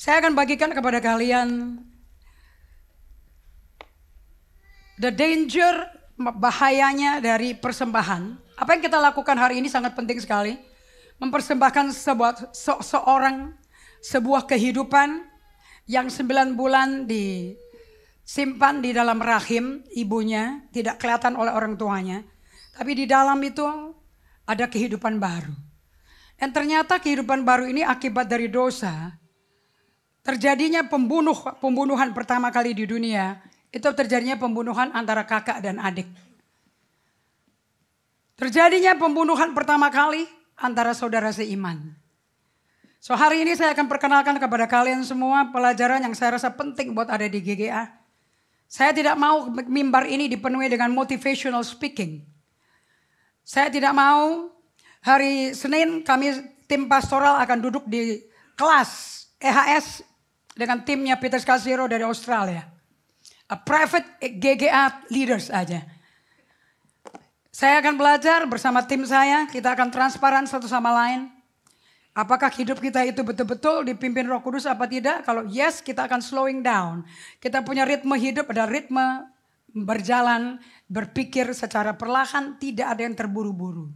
Saya akan bagikan kepada kalian the danger bahayanya dari persembahan. Apa yang kita lakukan hari ini sangat penting sekali. Mempersembahkan sebuah se seorang sebuah kehidupan yang sembilan bulan disimpan di dalam rahim ibunya, tidak kelihatan oleh orang tuanya. Tapi di dalam itu ada kehidupan baru. Dan ternyata kehidupan baru ini akibat dari dosa terjadinya pembunuh pembunuhan pertama kali di dunia itu terjadinya pembunuhan antara kakak dan adik. Terjadinya pembunuhan pertama kali antara saudara seiman. So hari ini saya akan perkenalkan kepada kalian semua pelajaran yang saya rasa penting buat ada di GGA. Saya tidak mau mimbar ini dipenuhi dengan motivational speaking. Saya tidak mau hari Senin kami tim pastoral akan duduk di kelas EHS dengan timnya Peter Casiro dari Australia. A private GGA leaders aja. Saya akan belajar bersama tim saya, kita akan transparan satu sama lain. Apakah hidup kita itu betul-betul dipimpin Roh Kudus apa tidak? Kalau yes, kita akan slowing down. Kita punya ritme hidup, ada ritme berjalan, berpikir secara perlahan, tidak ada yang terburu-buru.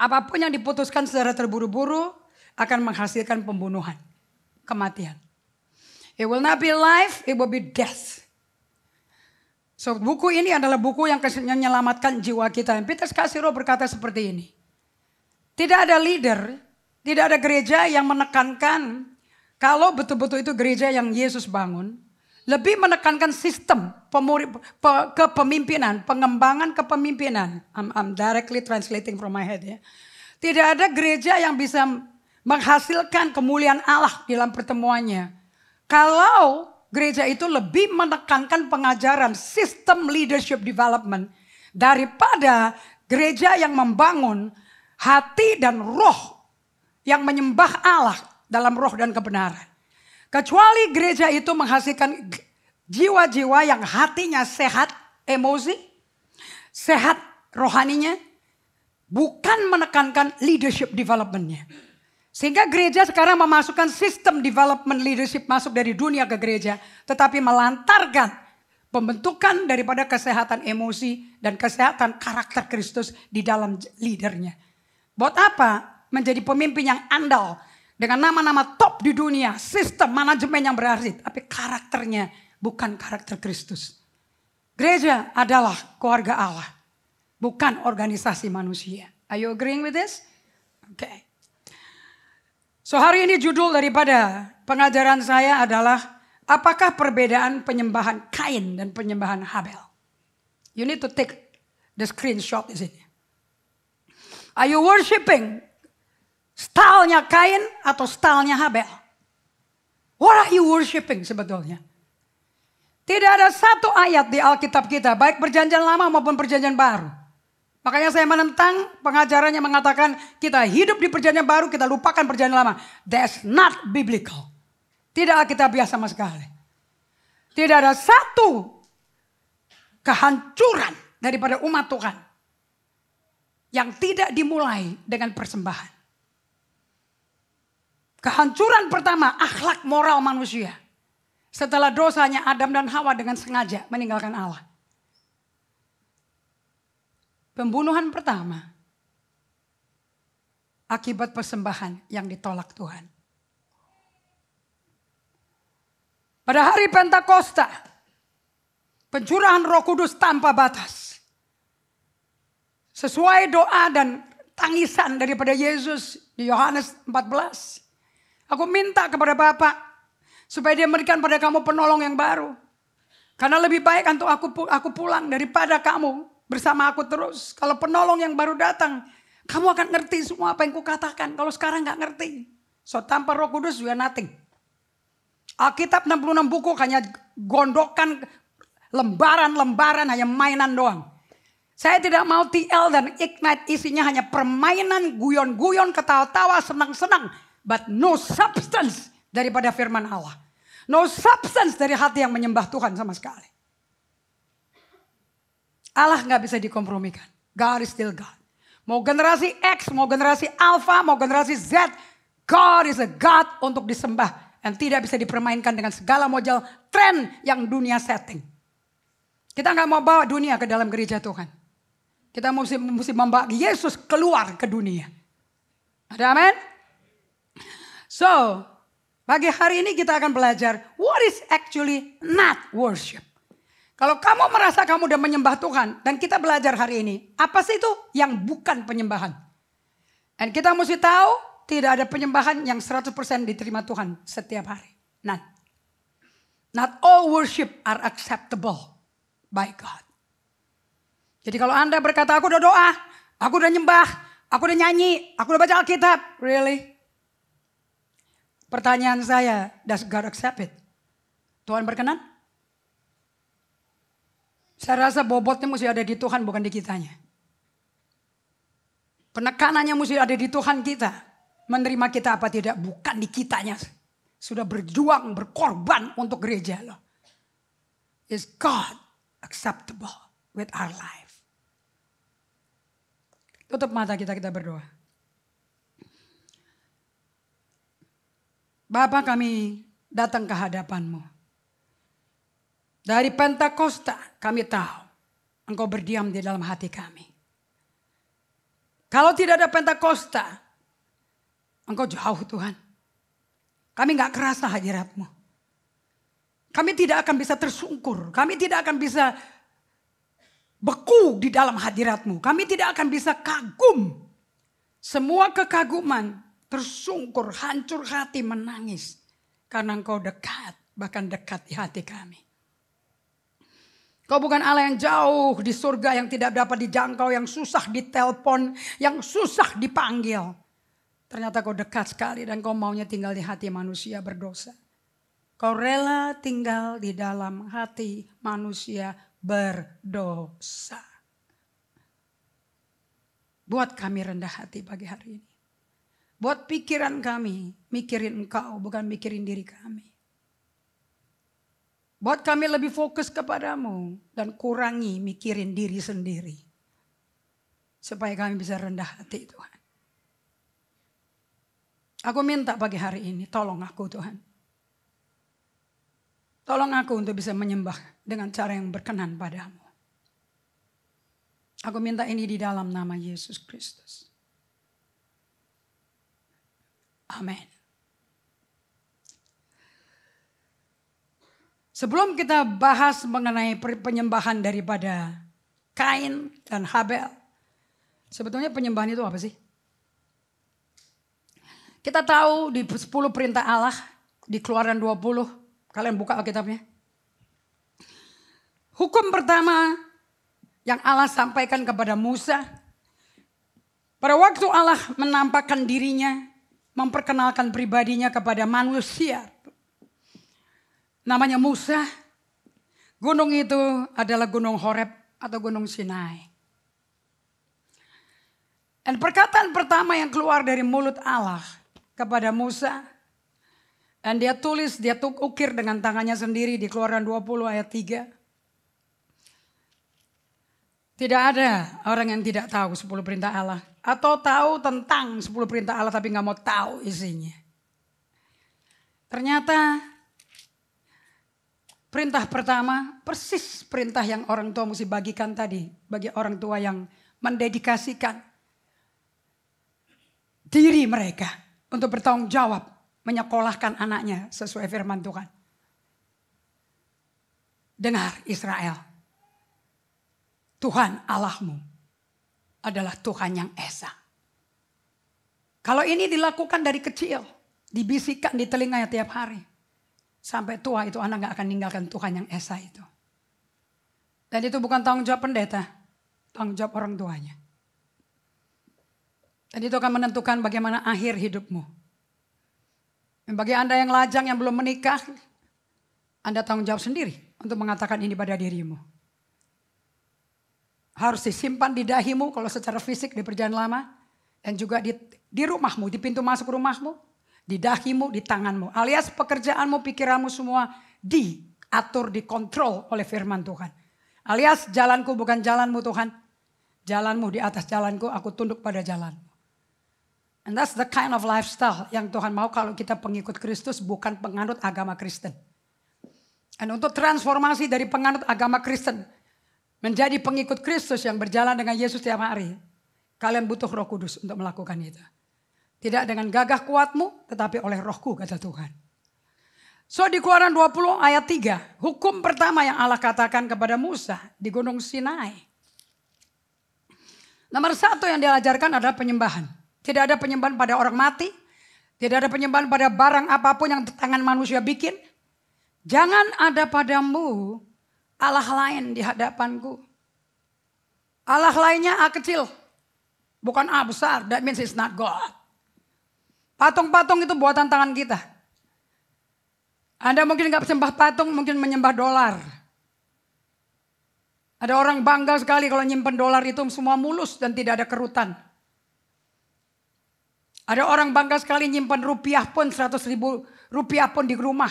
Apapun yang diputuskan secara terburu-buru akan menghasilkan pembunuhan, kematian. It will not be life, it will be death. So buku ini adalah buku yang menyelamatkan jiwa kita. Peter Kasiro berkata seperti ini. Tidak ada leader, tidak ada gereja yang menekankan kalau betul-betul itu gereja yang Yesus bangun. Lebih menekankan sistem pemuri, pe, kepemimpinan, pengembangan kepemimpinan. I'm, I'm directly translating from my head ya. Tidak ada gereja yang bisa menghasilkan kemuliaan Allah dalam pertemuannya kalau gereja itu lebih menekankan pengajaran sistem leadership development daripada gereja yang membangun hati dan roh yang menyembah Allah dalam roh dan kebenaran. Kecuali gereja itu menghasilkan jiwa-jiwa yang hatinya sehat emosi, sehat rohaninya, bukan menekankan leadership developmentnya. Sehingga gereja sekarang memasukkan sistem development leadership masuk dari dunia ke gereja, tetapi melantarkan pembentukan daripada kesehatan emosi dan kesehatan karakter Kristus di dalam leadernya. Buat apa menjadi pemimpin yang andal dengan nama-nama top di dunia, sistem manajemen yang berarti. tapi karakternya bukan karakter Kristus. Gereja adalah keluarga Allah, bukan organisasi manusia. Are you agreeing with this? Oke. Okay. So hari ini judul daripada pengajaran saya adalah apakah perbedaan penyembahan Kain dan penyembahan Habel. You need to take the screenshot di sini. Are you worshiping stylenya Kain atau stylenya Habel? What are you worshiping sebetulnya? Tidak ada satu ayat di Alkitab kita, baik perjanjian lama maupun perjanjian baru Makanya saya menentang pengajaran yang mengatakan kita hidup di perjanjian baru, kita lupakan perjanjian lama. That's not biblical. Tidak biasa sama sekali. Tidak ada satu kehancuran daripada umat Tuhan yang tidak dimulai dengan persembahan. Kehancuran pertama, akhlak moral manusia. Setelah dosanya Adam dan Hawa dengan sengaja meninggalkan Allah. Pembunuhan pertama akibat persembahan yang ditolak Tuhan. Pada hari Pentakosta, pencurahan Roh Kudus tanpa batas. Sesuai doa dan tangisan daripada Yesus di Yohanes 14. Aku minta kepada Bapa supaya dia memberikan pada kamu penolong yang baru. Karena lebih baik untuk aku aku pulang daripada kamu bersama aku terus. Kalau penolong yang baru datang, kamu akan ngerti semua apa yang kukatakan. Kalau sekarang nggak ngerti. So tanpa roh kudus juga nothing. Alkitab 66 buku hanya gondokan lembaran-lembaran hanya mainan doang. Saya tidak mau TL dan Ignite isinya hanya permainan guyon-guyon, ketawa-tawa, senang-senang. But no substance daripada firman Allah. No substance dari hati yang menyembah Tuhan sama sekali. Allah nggak bisa dikompromikan. God is still God. Mau generasi X, mau generasi Alpha, mau generasi Z, God is a God untuk disembah dan tidak bisa dipermainkan dengan segala model tren yang dunia setting. Kita nggak mau bawa dunia ke dalam gereja Tuhan. Kita mesti, mesti membawa Yesus keluar ke dunia. Ada amin? So, bagi hari ini kita akan belajar what is actually not worship. Kalau kamu merasa kamu udah menyembah Tuhan dan kita belajar hari ini, apa sih itu yang bukan penyembahan? Dan kita mesti tahu tidak ada penyembahan yang 100% diterima Tuhan setiap hari. Not, Not all worship are acceptable by God. Jadi kalau Anda berkata, aku udah doa, aku udah nyembah, aku udah nyanyi, aku udah baca Alkitab. Really? Pertanyaan saya, does God accept it? Tuhan berkenan? Saya rasa bobotnya mesti ada di Tuhan bukan di kitanya. Penekanannya mesti ada di Tuhan kita. Menerima kita apa tidak bukan di kitanya. Sudah berjuang, berkorban untuk gereja loh. Is God acceptable with our life? Tutup mata kita, kita berdoa. Bapak kami datang ke hadapanmu dari Pentakosta kami tahu engkau berdiam di dalam hati kami. Kalau tidak ada Pentakosta, engkau jauh Tuhan. Kami nggak kerasa hadiratmu. Kami tidak akan bisa tersungkur. Kami tidak akan bisa beku di dalam hadiratmu. Kami tidak akan bisa kagum. Semua kekaguman tersungkur, hancur hati, menangis. Karena engkau dekat, bahkan dekat di hati kami. Kau bukan Allah yang jauh di surga yang tidak dapat dijangkau, yang susah ditelepon, yang susah dipanggil. Ternyata kau dekat sekali dan kau maunya tinggal di hati manusia berdosa. Kau rela tinggal di dalam hati manusia berdosa. Buat kami rendah hati pagi hari ini. Buat pikiran kami, mikirin engkau bukan mikirin diri kami. Buat kami lebih fokus kepadamu dan kurangi mikirin diri sendiri. Supaya kami bisa rendah hati Tuhan. Aku minta pagi hari ini tolong aku Tuhan. Tolong aku untuk bisa menyembah dengan cara yang berkenan padamu. Aku minta ini di dalam nama Yesus Kristus. Amin. Sebelum kita bahas mengenai penyembahan daripada Kain dan Habel, sebetulnya penyembahan itu apa sih? Kita tahu di 10 perintah Allah di Keluaran 20, kalian buka Alkitabnya. Hukum pertama yang Allah sampaikan kepada Musa pada waktu Allah menampakkan dirinya, memperkenalkan pribadinya kepada manusia namanya Musa. Gunung itu adalah gunung Horeb atau gunung Sinai. Dan perkataan pertama yang keluar dari mulut Allah kepada Musa. Dan dia tulis, dia tuk ukir dengan tangannya sendiri di keluaran 20 ayat 3. Tidak ada orang yang tidak tahu 10 perintah Allah. Atau tahu tentang 10 perintah Allah tapi nggak mau tahu isinya. Ternyata Perintah pertama, persis perintah yang orang tua mesti bagikan tadi. Bagi orang tua yang mendedikasikan diri mereka untuk bertanggung jawab menyekolahkan anaknya sesuai firman Tuhan. Dengar Israel, Tuhan Allahmu adalah Tuhan yang Esa. Kalau ini dilakukan dari kecil, dibisikkan di telinganya tiap hari. Sampai tua itu anak gak akan meninggalkan Tuhan yang Esa itu. Dan itu bukan tanggung jawab pendeta, tanggung jawab orang tuanya. Dan itu akan menentukan bagaimana akhir hidupmu. Dan bagi Anda yang lajang yang belum menikah, Anda tanggung jawab sendiri untuk mengatakan ini pada dirimu. Harus disimpan di dahimu kalau secara fisik di perjalanan lama. Dan juga di, di rumahmu, di pintu masuk rumahmu di dahimu, di tanganmu. Alias pekerjaanmu, pikiranmu semua diatur, dikontrol oleh firman Tuhan. Alias jalanku bukan jalanmu Tuhan. Jalanmu di atas jalanku, aku tunduk pada jalan. And that's the kind of lifestyle yang Tuhan mau kalau kita pengikut Kristus bukan penganut agama Kristen. Dan untuk transformasi dari penganut agama Kristen menjadi pengikut Kristus yang berjalan dengan Yesus tiap hari, kalian butuh Roh Kudus untuk melakukan itu. Tidak dengan gagah kuatmu, tetapi oleh rohku, kata Tuhan. So di keluaran 20 ayat 3, hukum pertama yang Allah katakan kepada Musa di Gunung Sinai. Nomor satu yang diajarkan adalah penyembahan. Tidak ada penyembahan pada orang mati, tidak ada penyembahan pada barang apapun yang tangan manusia bikin. Jangan ada padamu Allah lain di hadapanku. Allah lainnya A kecil, bukan A besar. That means it's not God. Patung-patung itu buatan tangan kita. Anda mungkin nggak sembah patung, mungkin menyembah dolar. Ada orang bangga sekali kalau nyimpen dolar itu semua mulus dan tidak ada kerutan. Ada orang bangga sekali nyimpen rupiah pun 100 ribu rupiah pun di rumah.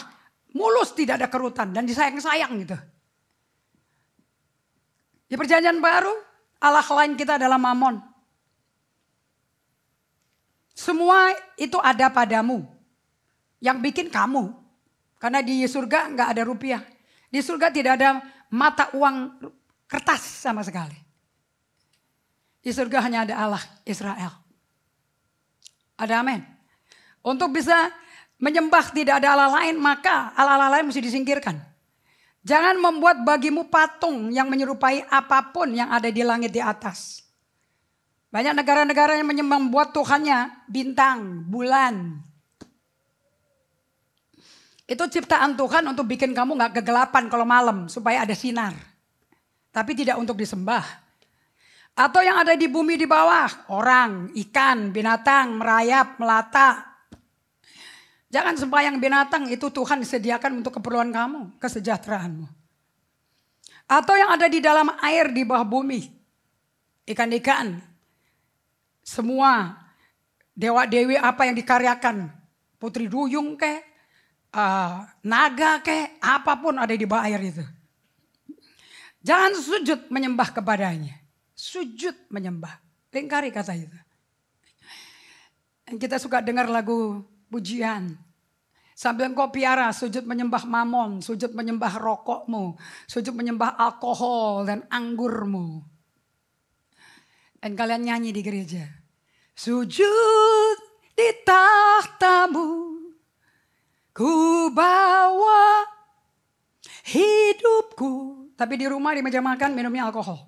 Mulus tidak ada kerutan dan disayang-sayang gitu. Di perjanjian baru Allah lain kita adalah mamon. Semua itu ada padamu. Yang bikin kamu. Karena di surga nggak ada rupiah. Di surga tidak ada mata uang kertas sama sekali. Di surga hanya ada Allah, Israel. Ada amin. Untuk bisa menyembah tidak ada Allah lain, maka Allah-Allah lain mesti disingkirkan. Jangan membuat bagimu patung yang menyerupai apapun yang ada di langit di atas. Banyak negara-negara yang buat Tuhannya bintang, bulan. Itu ciptaan Tuhan untuk bikin kamu gak kegelapan kalau malam supaya ada sinar. Tapi tidak untuk disembah. Atau yang ada di bumi di bawah, orang, ikan, binatang, merayap, melata. Jangan sembahyang binatang itu Tuhan sediakan untuk keperluan kamu, kesejahteraanmu. Atau yang ada di dalam air di bawah bumi, ikan-ikan, semua dewa dewi apa yang dikaryakan putri duyung ke uh, eh, naga ke apapun ada di bawah air itu jangan sujud menyembah kepadanya sujud menyembah lingkari kata itu kita suka dengar lagu pujian Sambil engkau piara, sujud menyembah mamon, sujud menyembah rokokmu, sujud menyembah alkohol dan anggurmu. Dan kalian nyanyi di gereja. Sujud di tahtamu. Ku bawa hidupku. Tapi di rumah di meja makan minumnya alkohol.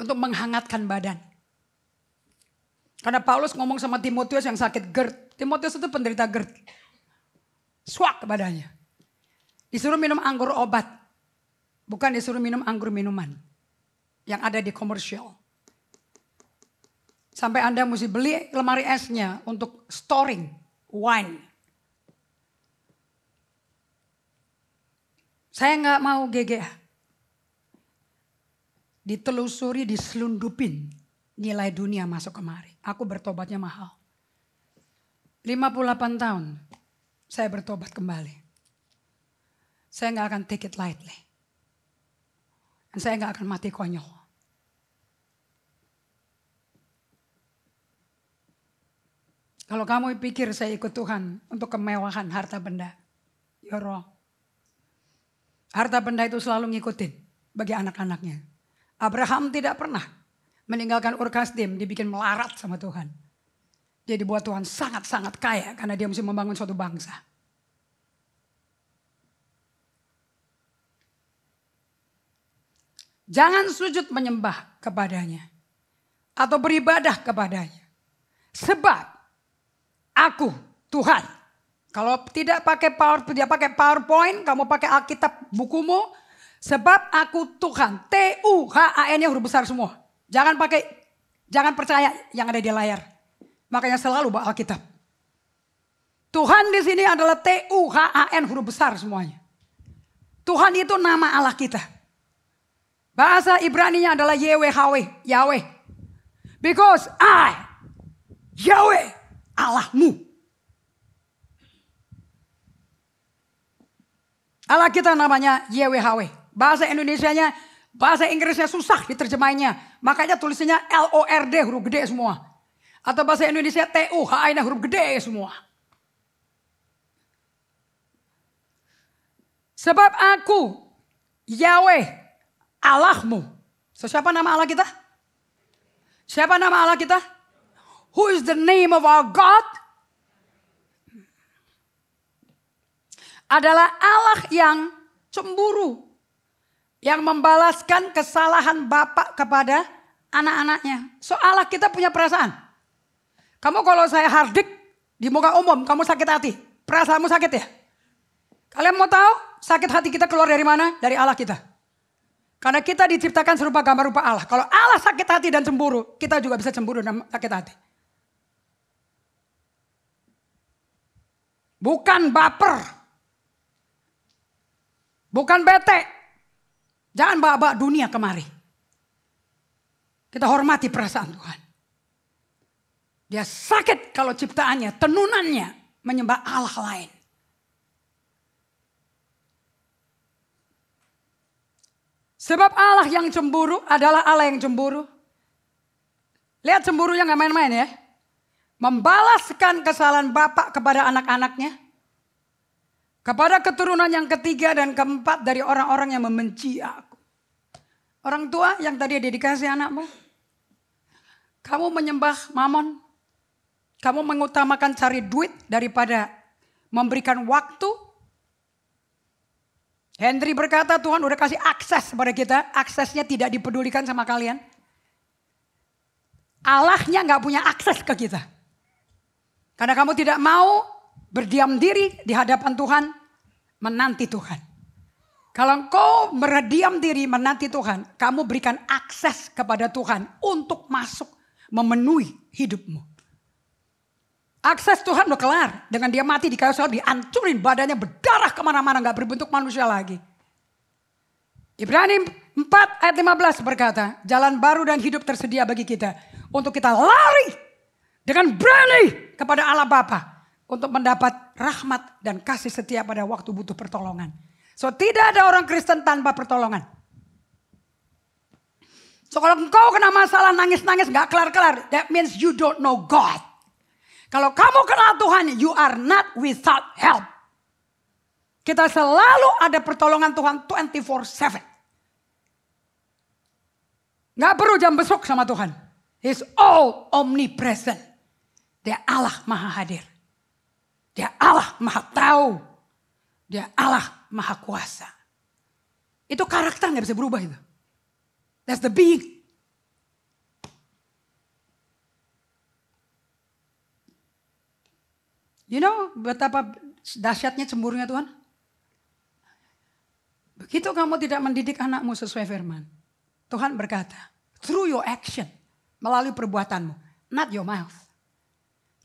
Untuk menghangatkan badan. Karena Paulus ngomong sama Timotius yang sakit GERD. Timotius itu penderita GERD. Suak badannya. Disuruh minum anggur obat. Bukan disuruh minum anggur minuman. Yang ada di komersial. Sampai Anda mesti beli lemari esnya untuk storing wine. Saya nggak mau GGA. Ditelusuri, diselundupin nilai dunia masuk kemari. Aku bertobatnya mahal. 58 tahun saya bertobat kembali. Saya nggak akan take it lightly. Dan saya nggak akan mati konyol. Kalau kamu pikir saya ikut Tuhan untuk kemewahan harta benda, you're ya wrong. Harta benda itu selalu ngikutin bagi anak-anaknya. Abraham tidak pernah meninggalkan Urkasdim, dibikin melarat sama Tuhan. Dia dibuat Tuhan sangat-sangat kaya karena dia mesti membangun suatu bangsa. Jangan sujud menyembah kepadanya. Atau beribadah kepadanya. Sebab aku Tuhan. Kalau tidak pakai power, tidak pakai PowerPoint, kamu pakai Alkitab bukumu. Sebab aku Tuhan. T-U-H-A-N-nya huruf besar semua. Jangan pakai, jangan percaya yang ada di layar. Makanya selalu bawa Alkitab. Tuhan di sini adalah T-U-H-A-N huruf besar semuanya. Tuhan itu nama Allah kita. Bahasa Ibrani-nya adalah Yehweh, Yahweh. Because I, Yahweh, Allahmu. Allah kita namanya Yehweh. Bahasa Indonesianya, bahasa Inggrisnya susah diterjemahinnya. Makanya tulisannya LORD o d huruf gede semua. Atau bahasa Indonesia t u h nah, huruf gede semua. Sebab aku, Yahweh, Allahmu. So, siapa nama Allah kita? Siapa nama Allah kita? Who is the name of our God? Adalah Allah yang cemburu. Yang membalaskan kesalahan bapak kepada anak-anaknya. So Allah kita punya perasaan. Kamu kalau saya hardik di muka umum, kamu sakit hati. Perasaanmu sakit ya? Kalian mau tahu sakit hati kita keluar dari mana? Dari Allah kita. Karena kita diciptakan serupa gambar rupa Allah. Kalau Allah sakit hati dan cemburu, kita juga bisa cemburu dan sakit hati. Bukan baper. Bukan bete. Jangan bawa-bawa dunia kemari. Kita hormati perasaan Tuhan. Dia sakit kalau ciptaannya, tenunannya menyembah Allah lain. Sebab Allah yang cemburu adalah Allah yang cemburu. Lihat cemburu yang gak main-main ya. Membalaskan kesalahan bapak kepada anak-anaknya. Kepada keturunan yang ketiga dan keempat dari orang-orang yang membenci aku. Orang tua yang tadi dedikasi anakmu. Kamu menyembah mamon. Kamu mengutamakan cari duit daripada memberikan waktu Henry berkata Tuhan udah kasih akses kepada kita. Aksesnya tidak dipedulikan sama kalian. Allahnya nggak punya akses ke kita. Karena kamu tidak mau berdiam diri di hadapan Tuhan, menanti Tuhan. Kalau engkau berdiam diri menanti Tuhan, kamu berikan akses kepada Tuhan untuk masuk memenuhi hidupmu. Akses Tuhan udah kelar. Dengan dia mati di kayu salib dihancurin badannya berdarah kemana-mana nggak berbentuk manusia lagi. Ibrani 4 ayat 15 berkata, jalan baru dan hidup tersedia bagi kita. Untuk kita lari dengan berani kepada Allah Bapa Untuk mendapat rahmat dan kasih setia pada waktu butuh pertolongan. So tidak ada orang Kristen tanpa pertolongan. So kalau engkau kena masalah nangis-nangis gak kelar-kelar. That means you don't know God. Kalau kamu kenal Tuhan, you are not without help. Kita selalu ada pertolongan Tuhan 24-7. Gak perlu jam besok sama Tuhan. He's all omnipresent. Dia Allah maha hadir. Dia Allah maha tahu. Dia Allah maha kuasa. Itu karakter nggak bisa berubah itu. That's the being. You know betapa dahsyatnya cemburunya Tuhan? Begitu kamu tidak mendidik anakmu sesuai firman. Tuhan berkata, through your action, melalui perbuatanmu, not your mouth.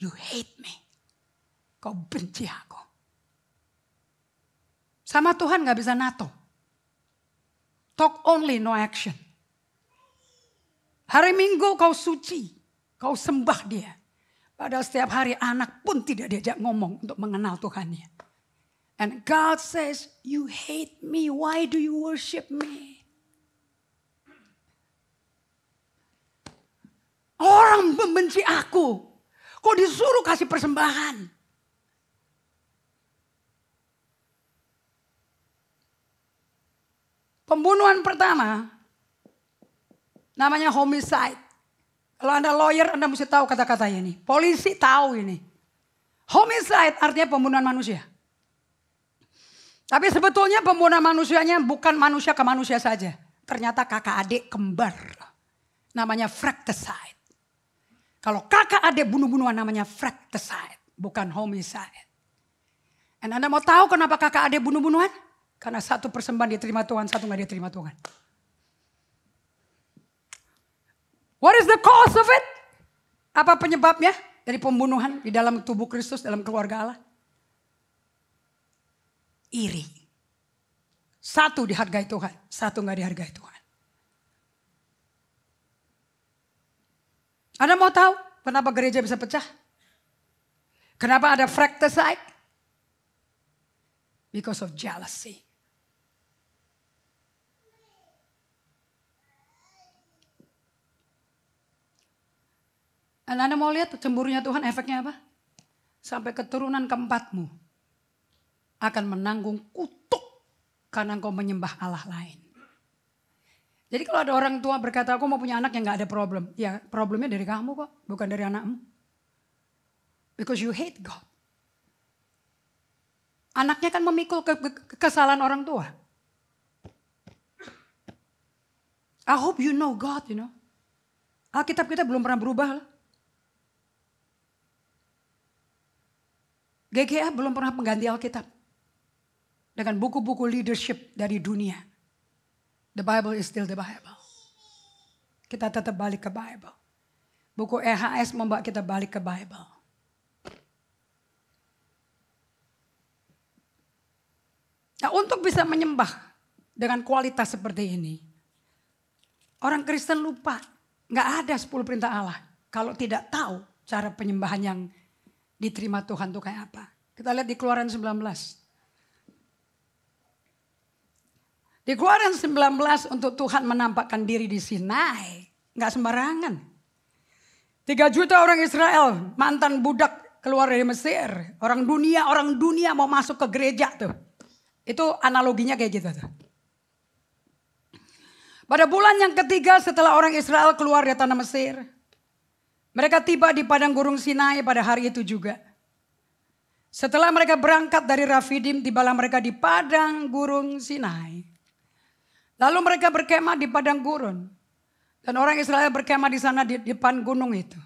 You hate me. Kau benci aku. Sama Tuhan gak bisa nato. Talk only, no action. Hari Minggu kau suci. Kau sembah dia. Padahal setiap hari anak pun tidak diajak ngomong untuk mengenal Tuhannya. And God says, you hate me, why do you worship me? Orang membenci aku. Kok disuruh kasih persembahan? Pembunuhan pertama namanya homicide. Kalau Anda lawyer, Anda mesti tahu kata-kata ini. Polisi tahu ini. Homicide artinya pembunuhan manusia. Tapi sebetulnya pembunuhan manusianya bukan manusia ke manusia saja. Ternyata kakak adik kembar. Namanya fracticide. Kalau kakak adik bunuh-bunuhan namanya fracticide. Bukan homicide. Dan Anda mau tahu kenapa kakak adik bunuh-bunuhan? Karena satu persembahan diterima Tuhan, satu nggak diterima Tuhan. What is the cause of it? Apa penyebabnya dari pembunuhan di dalam tubuh Kristus, dalam keluarga Allah? Iri. Satu dihargai Tuhan, satu nggak dihargai Tuhan. Anda mau tahu kenapa gereja bisa pecah? Kenapa ada fratricide? Because of jealousy. Anda mau lihat cemburunya Tuhan efeknya apa? Sampai keturunan keempatmu akan menanggung kutuk karena engkau menyembah Allah lain. Jadi kalau ada orang tua berkata, aku mau punya anak yang gak ada problem. Ya problemnya dari kamu kok, bukan dari anakmu. Because you hate God. Anaknya kan memikul ke ke kesalahan orang tua. I hope you know God, you know. Alkitab kita belum pernah berubah. Lah. GGA belum pernah mengganti Alkitab. Dengan buku-buku leadership dari dunia. The Bible is still the Bible. Kita tetap balik ke Bible. Buku EHS membawa kita balik ke Bible. Nah, untuk bisa menyembah dengan kualitas seperti ini, orang Kristen lupa nggak ada 10 perintah Allah kalau tidak tahu cara penyembahan yang diterima Tuhan tuh kayak apa. Kita lihat di Keluaran 19. Di Keluaran 19 untuk Tuhan menampakkan diri di Sinai. Gak sembarangan. Tiga juta orang Israel mantan budak keluar dari Mesir. Orang dunia, orang dunia mau masuk ke gereja tuh. Itu analoginya kayak gitu tuh. Pada bulan yang ketiga setelah orang Israel keluar dari tanah Mesir, mereka tiba di padang gurung Sinai pada hari itu juga. Setelah mereka berangkat dari Rafidim, tibalah mereka di padang gurung Sinai. Lalu mereka berkemah di padang gurun. Dan orang Israel berkemah di sana di depan gunung itu.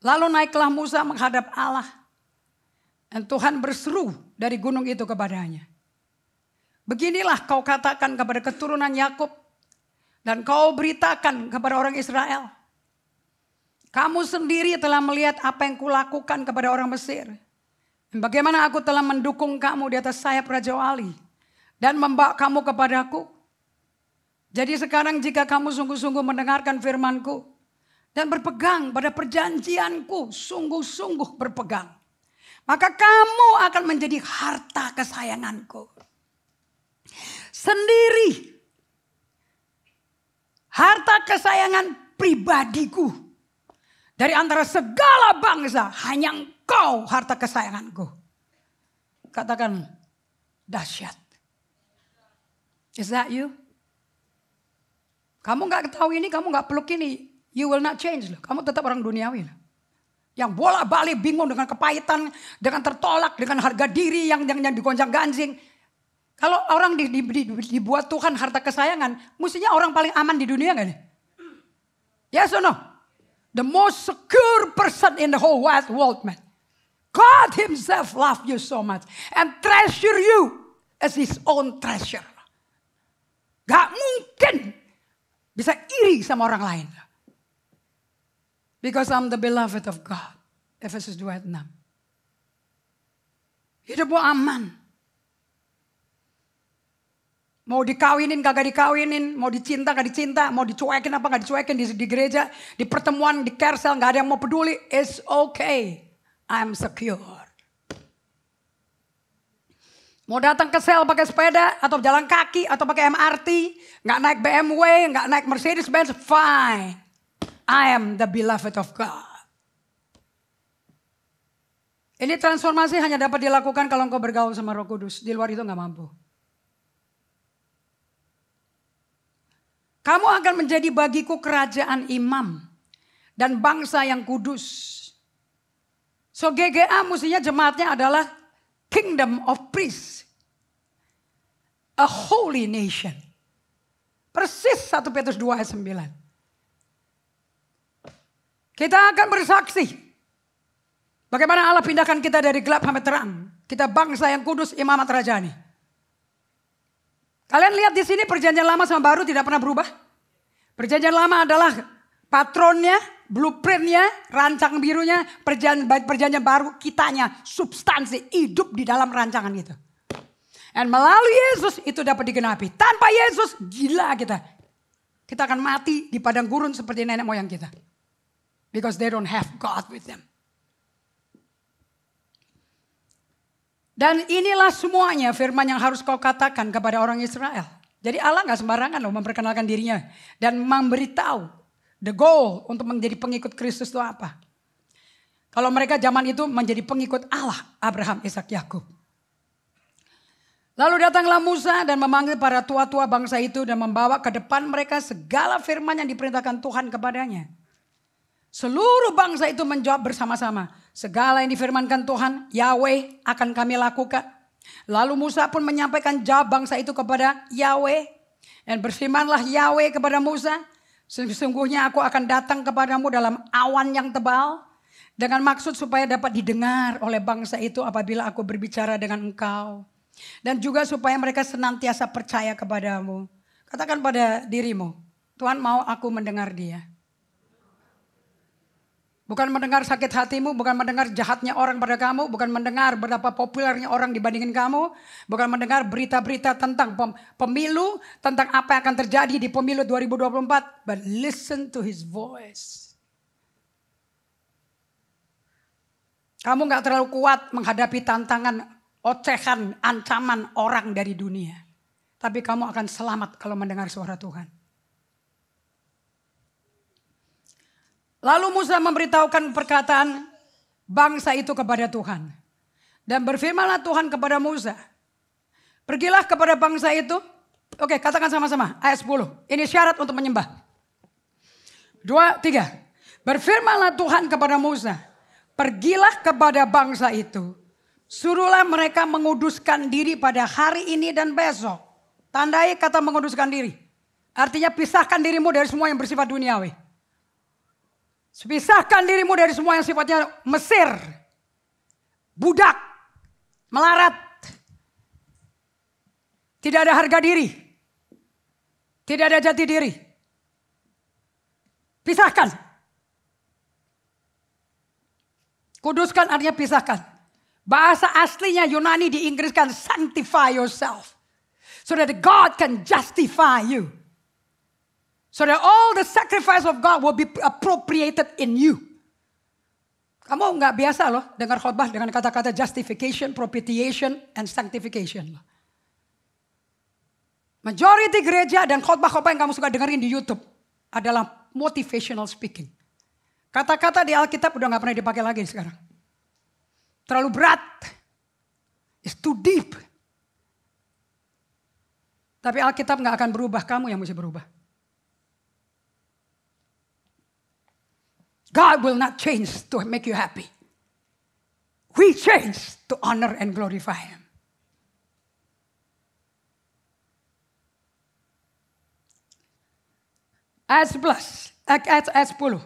Lalu naiklah Musa menghadap Allah. Dan Tuhan berseru dari gunung itu kepadanya. Beginilah kau katakan kepada keturunan Yakub dan kau beritakan kepada orang Israel kamu sendiri telah melihat apa yang kulakukan kepada orang Mesir. Bagaimana aku telah mendukung kamu di atas sayap Raja Wali dan membawa kamu kepadaku. Jadi sekarang jika kamu sungguh-sungguh mendengarkan firmanku dan berpegang pada perjanjianku, sungguh-sungguh berpegang. Maka kamu akan menjadi harta kesayanganku. Sendiri. Harta kesayangan pribadiku dari antara segala bangsa hanya engkau harta kesayanganku. Katakan dahsyat. Is that you? Kamu nggak ketahui ini, kamu nggak peluk ini. You will not change loh. Kamu tetap orang duniawi loh. Yang bolak-balik bingung dengan kepahitan, dengan tertolak, dengan harga diri yang yang, yang digonjang ganjing. Kalau orang di, di, di, dibuat Tuhan harta kesayangan, mestinya orang paling aman di dunia nggak nih? Ya yes no? the most secure person in the whole wide world, man. God Himself loved you so much and treasure you as His own treasure. Gak mungkin bisa iri sama orang lain. Because I'm the beloved of God. Efesus 2 ayat 6. Hidupmu aman Mau dikawinin kagak dikawinin, mau dicinta gak dicinta, mau dicuekin apa gak dicuekin di, di gereja, di pertemuan, di kersel gak ada yang mau peduli. It's okay, I'm secure. Mau datang ke sel pakai sepeda atau jalan kaki atau pakai MRT, nggak naik BMW, nggak naik Mercedes Benz, fine. I am the beloved of God. Ini transformasi hanya dapat dilakukan kalau engkau bergaul sama Roh Kudus. Di luar itu nggak mampu. Kamu akan menjadi bagiku kerajaan imam dan bangsa yang kudus. So GGA mestinya jemaatnya adalah kingdom of priests. A holy nation. Persis 1 Petrus 2 ayat 9. Kita akan bersaksi. Bagaimana Allah pindahkan kita dari gelap sampai terang. Kita bangsa yang kudus, imamat rajani. Kalian lihat di sini perjanjian lama sama baru tidak pernah berubah. Perjanjian lama adalah patronnya, blueprintnya, rancang birunya, perjanjian, perjanjian baru kitanya, substansi hidup di dalam rancangan itu. Dan melalui Yesus itu dapat digenapi. Tanpa Yesus gila kita. Kita akan mati di padang gurun seperti nenek moyang kita. Because they don't have God with them. Dan inilah semuanya firman yang harus kau katakan kepada orang Israel. Jadi Allah nggak sembarangan loh memperkenalkan dirinya dan memberitahu the goal untuk menjadi pengikut Kristus itu apa. Kalau mereka zaman itu menjadi pengikut Allah, Abraham, Ishak, Yakub. Lalu datanglah Musa dan memanggil para tua-tua bangsa itu dan membawa ke depan mereka segala firman yang diperintahkan Tuhan kepadanya. Seluruh bangsa itu menjawab bersama-sama, Segala yang difirmankan Tuhan, Yahweh akan kami lakukan. Lalu Musa pun menyampaikan jawab bangsa itu kepada Yahweh. Dan berfirmanlah Yahweh kepada Musa, sesungguhnya aku akan datang kepadamu dalam awan yang tebal. Dengan maksud supaya dapat didengar oleh bangsa itu apabila aku berbicara dengan engkau. Dan juga supaya mereka senantiasa percaya kepadamu. Katakan pada dirimu, Tuhan mau aku mendengar dia. Bukan mendengar sakit hatimu, bukan mendengar jahatnya orang pada kamu, bukan mendengar berapa populernya orang dibandingin kamu, bukan mendengar berita-berita tentang pemilu, tentang apa yang akan terjadi di pemilu 2024, but listen to his voice. Kamu nggak terlalu kuat menghadapi tantangan, ocehan, ancaman orang dari dunia. Tapi kamu akan selamat kalau mendengar suara Tuhan. Lalu Musa memberitahukan perkataan bangsa itu kepada Tuhan. Dan berfirmanlah Tuhan kepada Musa. Pergilah kepada bangsa itu. Oke, katakan sama-sama. Ayat 10. Ini syarat untuk menyembah. Dua, tiga. Berfirmanlah Tuhan kepada Musa. Pergilah kepada bangsa itu. Suruhlah mereka menguduskan diri pada hari ini dan besok. Tandai kata menguduskan diri. Artinya pisahkan dirimu dari semua yang bersifat duniawi. Pisahkan dirimu dari semua yang sifatnya Mesir, budak, melarat, tidak ada harga diri, tidak ada jati diri. Pisahkan. Kuduskan artinya pisahkan. Bahasa aslinya Yunani diinggriskan sanctify yourself. So that God can justify you. So that all the sacrifice of God will be appropriated in you. Kamu nggak biasa loh dengar khotbah dengan kata-kata justification, propitiation, and sanctification. Majority gereja dan khotbah-khotbah yang kamu suka dengerin di YouTube adalah motivational speaking. Kata-kata di Alkitab udah nggak pernah dipakai lagi sekarang. Terlalu berat. It's too deep. Tapi Alkitab nggak akan berubah, kamu yang mesti berubah. God will not change to make you happy. We change to honor and glorify Him. Ayat 11, eh, ayat, ayat 10.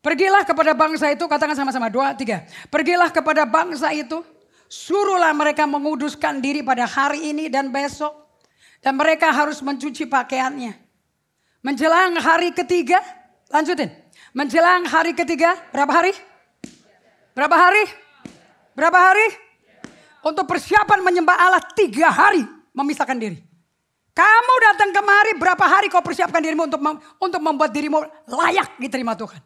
Pergilah kepada bangsa itu, katakan sama-sama, dua, tiga. Pergilah kepada bangsa itu, suruhlah mereka menguduskan diri pada hari ini dan besok. Dan mereka harus mencuci pakaiannya. Menjelang hari ketiga, lanjutin Menjelang hari ketiga, berapa hari? Berapa hari? Berapa hari? Untuk persiapan menyembah Allah tiga hari memisahkan diri. Kamu datang kemari berapa hari kau persiapkan dirimu untuk mem untuk membuat dirimu layak diterima Tuhan.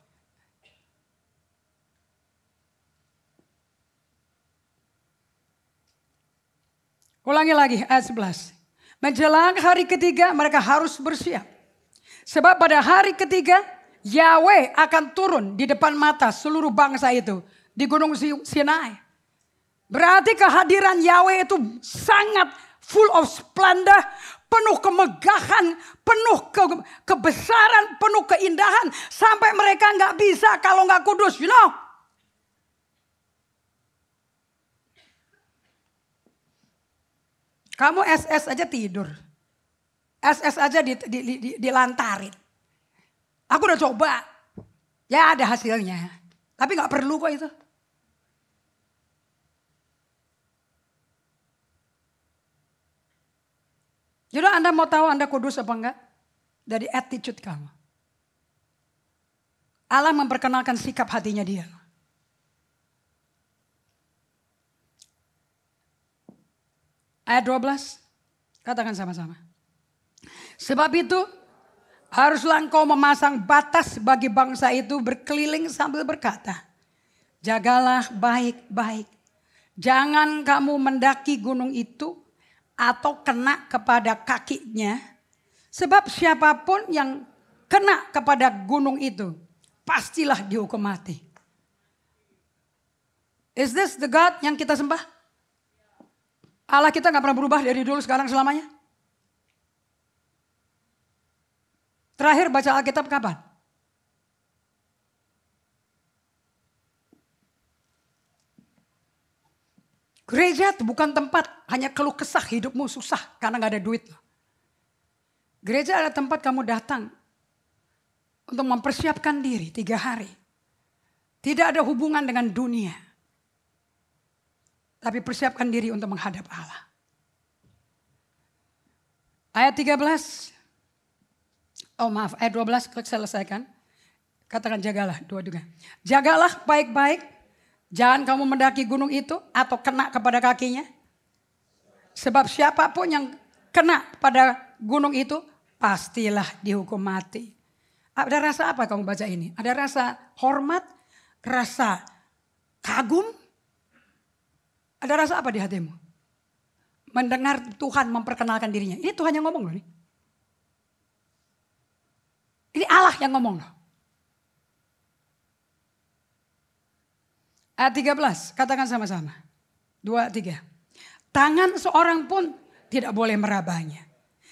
Ulangi lagi ayat 11. Menjelang hari ketiga mereka harus bersiap. Sebab pada hari ketiga Yahweh akan turun di depan mata seluruh bangsa itu di Gunung Sinai. Berarti kehadiran Yahweh itu sangat full of splendor, penuh kemegahan, penuh ke, kebesaran, penuh keindahan. Sampai mereka nggak bisa kalau nggak kudus, you know. Kamu SS aja tidur. SS aja di, di, di, dilantarin. Aku udah coba. Ya ada hasilnya. Tapi gak perlu kok itu. Jadi Anda mau tahu Anda kudus apa enggak? Dari attitude kamu. Allah memperkenalkan sikap hatinya dia. Ayat 12, katakan sama-sama. Sebab itu Haruslah engkau memasang batas bagi bangsa itu berkeliling sambil berkata, "Jagalah baik-baik, jangan kamu mendaki gunung itu atau kena kepada kakinya, sebab siapapun yang kena kepada gunung itu pastilah dihukum mati." Is this the God yang kita sembah? Allah kita nggak pernah berubah dari dulu sekarang selamanya? Terakhir baca Alkitab kapan? Gereja itu bukan tempat hanya keluh kesah hidupmu susah karena nggak ada duit. Gereja adalah tempat kamu datang untuk mempersiapkan diri tiga hari. Tidak ada hubungan dengan dunia. Tapi persiapkan diri untuk menghadap Allah. Ayat 13. Oh maaf, ayat 12 klik selesaikan. Katakan jagalah dua-duanya. Jagalah baik-baik. Jangan kamu mendaki gunung itu atau kena kepada kakinya. Sebab siapapun yang kena pada gunung itu pastilah dihukum mati. Ada rasa apa kamu baca ini? Ada rasa hormat, rasa kagum. Ada rasa apa di hatimu? Mendengar Tuhan memperkenalkan dirinya. Ini Tuhan yang ngomong loh nih. Ini Allah yang ngomong loh. Ayat 13, katakan sama-sama. Dua, tiga. Tangan seorang pun tidak boleh merabahnya.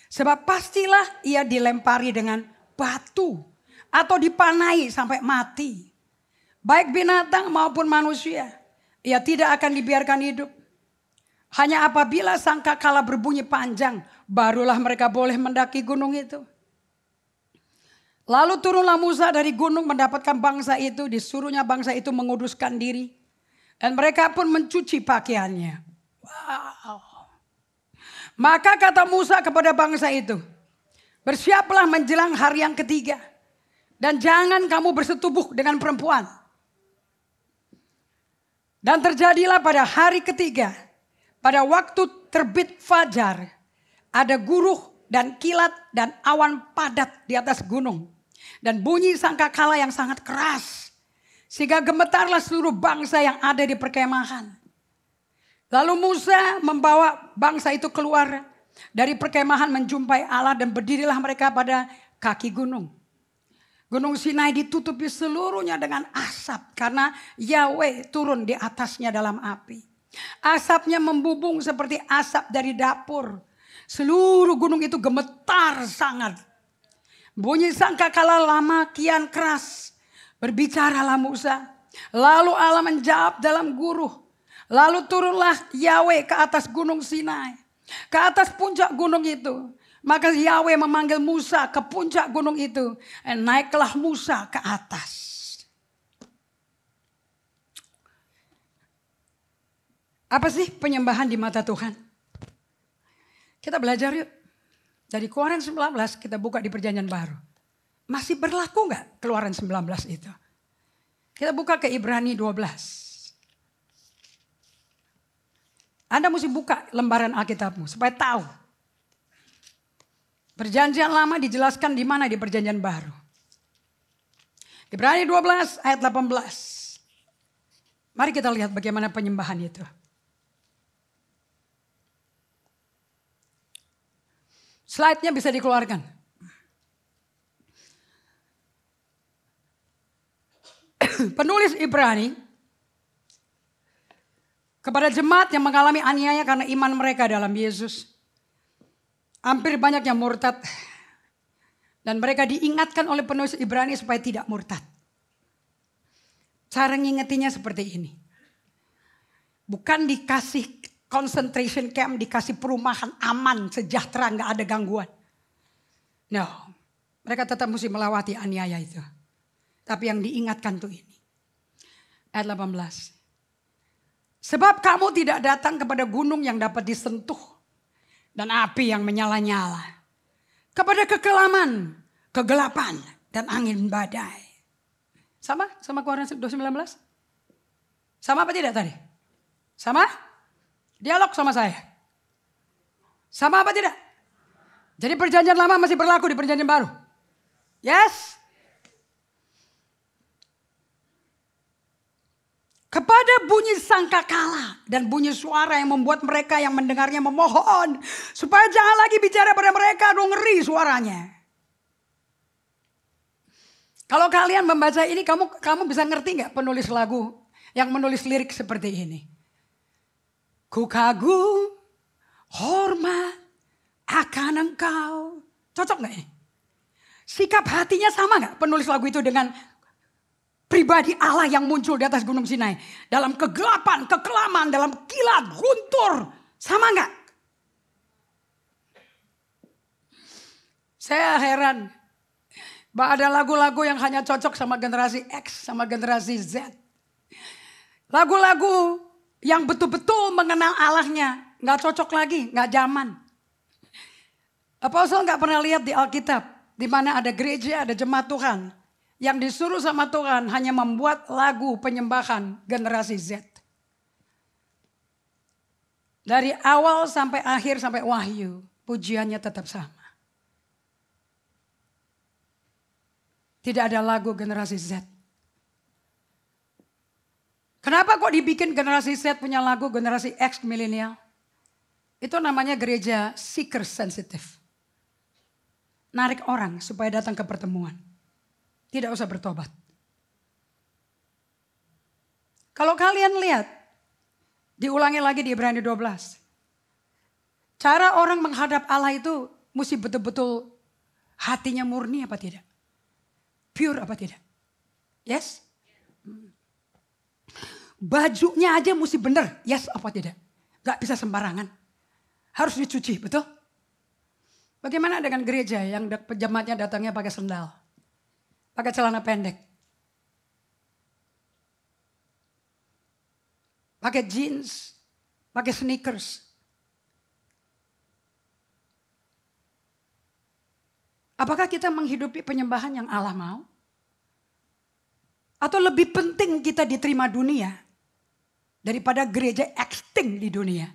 Sebab pastilah ia dilempari dengan batu. Atau dipanai sampai mati. Baik binatang maupun manusia. Ia tidak akan dibiarkan hidup. Hanya apabila sangka kala berbunyi panjang, barulah mereka boleh mendaki gunung itu. Lalu turunlah Musa dari gunung mendapatkan bangsa itu, disuruhnya bangsa itu menguduskan diri. Dan mereka pun mencuci pakaiannya. Wow. Maka kata Musa kepada bangsa itu, bersiaplah menjelang hari yang ketiga. Dan jangan kamu bersetubuh dengan perempuan. Dan terjadilah pada hari ketiga, pada waktu terbit fajar, ada guruh dan kilat dan awan padat di atas gunung. Dan bunyi sangkakala yang sangat keras. Sehingga gemetarlah seluruh bangsa yang ada di perkemahan. Lalu Musa membawa bangsa itu keluar dari perkemahan menjumpai Allah dan berdirilah mereka pada kaki gunung. Gunung Sinai ditutupi seluruhnya dengan asap karena Yahweh turun di atasnya dalam api. Asapnya membubung seperti asap dari dapur. Seluruh gunung itu gemetar sangat. Bunyi sangka kala lama kian keras. Berbicaralah Musa. Lalu Allah menjawab dalam guruh. Lalu turunlah Yahweh ke atas gunung Sinai. Ke atas puncak gunung itu. Maka Yahweh memanggil Musa ke puncak gunung itu. Dan eh, naiklah Musa ke atas. Apa sih penyembahan di mata Tuhan? Kita belajar yuk. Dari keluaran 19 kita buka di perjanjian baru. Masih berlaku nggak keluaran 19 itu? Kita buka ke Ibrani 12. Anda mesti buka lembaran Alkitabmu supaya tahu. Perjanjian lama dijelaskan di mana di perjanjian baru. Ibrani 12 ayat 18. Mari kita lihat bagaimana penyembahan itu. Slide-nya bisa dikeluarkan. Penulis Ibrani kepada jemaat yang mengalami aniaya karena iman mereka dalam Yesus. Hampir banyak yang murtad. Dan mereka diingatkan oleh penulis Ibrani supaya tidak murtad. Cara ngingetinya seperti ini. Bukan dikasih concentration camp dikasih perumahan aman, sejahtera, nggak ada gangguan. No, mereka tetap mesti melewati aniaya itu. Tapi yang diingatkan tuh ini. Ayat 18. Sebab kamu tidak datang kepada gunung yang dapat disentuh. Dan api yang menyala-nyala. Kepada kekelaman, kegelapan, dan angin badai. Sama? Sama Keluaran 19? Sama apa tidak tadi? Sama? Dialog sama saya. Sama apa tidak? Jadi perjanjian lama masih berlaku di perjanjian baru. Yes? Kepada bunyi sangka sangkakala dan bunyi suara yang membuat mereka yang mendengarnya memohon. Supaya jangan lagi bicara pada mereka, dong ngeri suaranya. Kalau kalian membaca ini, kamu kamu bisa ngerti nggak penulis lagu yang menulis lirik seperti ini? Ku kagum, hormat akan engkau. Cocok gak ya? Sikap hatinya sama gak penulis lagu itu dengan pribadi Allah yang muncul di atas gunung Sinai. Dalam kegelapan, kekelaman, dalam kilat, guntur. Sama gak? Saya heran. Ada lagu-lagu yang hanya cocok sama generasi X, sama generasi Z. Lagu-lagu yang betul-betul mengenal Allahnya. Nggak cocok lagi, nggak zaman. Apostle nggak pernah lihat di Alkitab, di mana ada gereja, ada jemaat Tuhan. Yang disuruh sama Tuhan hanya membuat lagu penyembahan generasi Z. Dari awal sampai akhir sampai wahyu, pujiannya tetap sama. Tidak ada lagu generasi Z kok dibikin generasi Z punya lagu generasi X milenial? Itu namanya gereja seeker sensitif. Narik orang supaya datang ke pertemuan. Tidak usah bertobat. Kalau kalian lihat, diulangi lagi di Ibrani 12. Cara orang menghadap Allah itu mesti betul-betul hatinya murni apa tidak? Pure apa tidak? Yes? Hmm. Bajunya aja mesti benar. Yes apa tidak? Gak bisa sembarangan. Harus dicuci, betul? Bagaimana dengan gereja yang jemaatnya datangnya pakai sendal? Pakai celana pendek. Pakai jeans, pakai sneakers. Apakah kita menghidupi penyembahan yang Allah mau? Atau lebih penting kita diterima dunia daripada gereja extinct di dunia.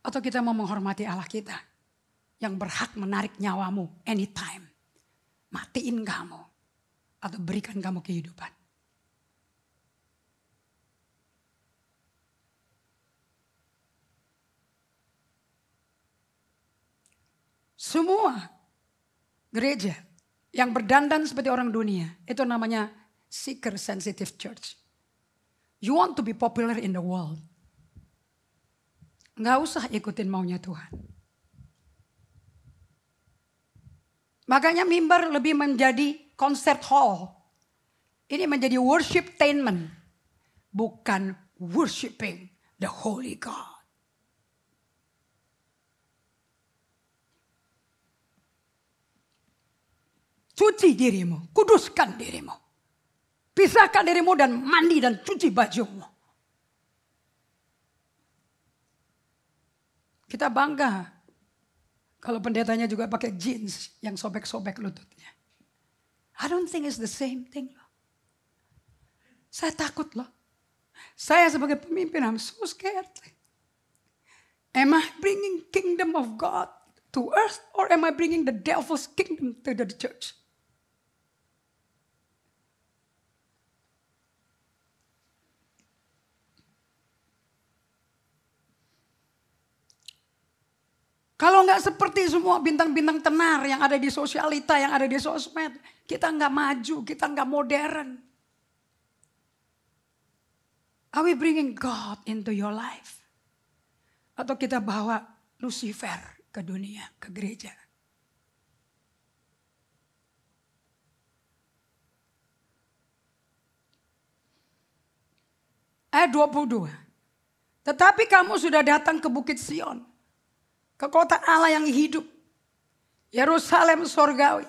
Atau kita mau menghormati Allah kita yang berhak menarik nyawamu anytime. Matiin kamu atau berikan kamu kehidupan. Semua gereja yang berdandan seperti orang dunia itu namanya seeker sensitive church. You want to be popular in the world. Nggak usah ikutin maunya Tuhan. Makanya mimbar lebih menjadi concert hall. Ini menjadi worship tainment. Bukan worshiping the Holy God. Cuci dirimu, kuduskan dirimu. Pisahkan dirimu dan mandi dan cuci bajumu. Kita bangga kalau pendetanya juga pakai jeans yang sobek-sobek lututnya. I don't think it's the same thing loh. Saya takut loh. Saya sebagai pemimpin, I'm so scared. Am I bringing kingdom of God to earth or am I bringing the devil's kingdom to the church? Kalau nggak seperti semua bintang-bintang tenar yang ada di sosialita, yang ada di sosmed, kita nggak maju, kita nggak modern. Are we bringing God into your life? Atau kita bawa Lucifer ke dunia, ke gereja? Ayat 22. Tetapi kamu sudah datang ke Bukit Sion ke kota Allah yang hidup. Yerusalem surgawi,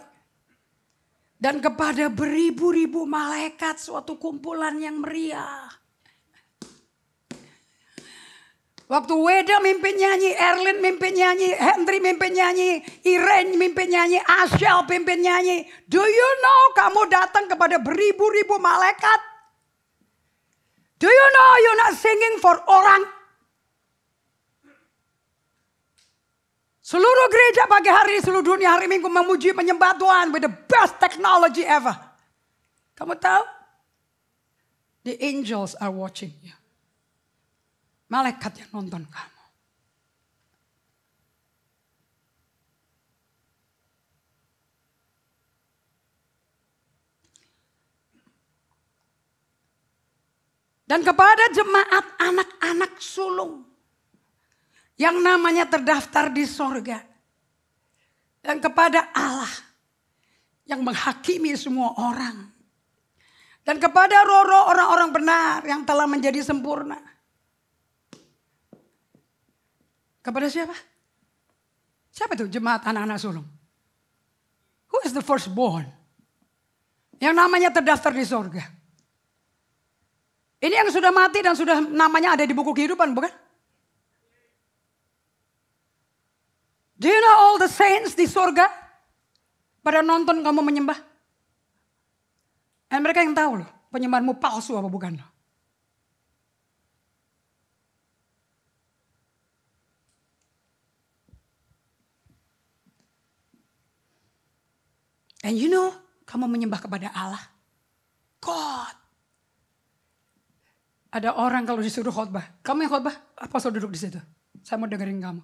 Dan kepada beribu-ribu malaikat suatu kumpulan yang meriah. Waktu Weda mimpin nyanyi, Erlin mimpin nyanyi, Henry mimpin nyanyi, Irene mimpin nyanyi, Ashel mimpin nyanyi. Do you know kamu datang kepada beribu-ribu malaikat? Do you know you're not singing for orang Seluruh gereja pagi hari, seluruh dunia hari Minggu memuji menyembah Tuhan with the best technology ever. Kamu tahu? The angels are watching you. Malaikat yang nonton kamu. Dan kepada jemaat anak-anak sulung yang namanya terdaftar di sorga. Dan kepada Allah yang menghakimi semua orang. Dan kepada roh-roh orang-orang benar yang telah menjadi sempurna. Kepada siapa? Siapa itu jemaat anak-anak sulung? Who is the first born? Yang namanya terdaftar di sorga. Ini yang sudah mati dan sudah namanya ada di buku kehidupan bukan? Do you know all the saints di surga? Pada nonton kamu menyembah. Dan mereka yang tahu loh, penyembahanmu palsu apa bukan. And you know, kamu menyembah kepada Allah. God. Ada orang kalau disuruh khotbah, kamu yang khotbah, apa duduk di situ? Saya mau dengerin kamu.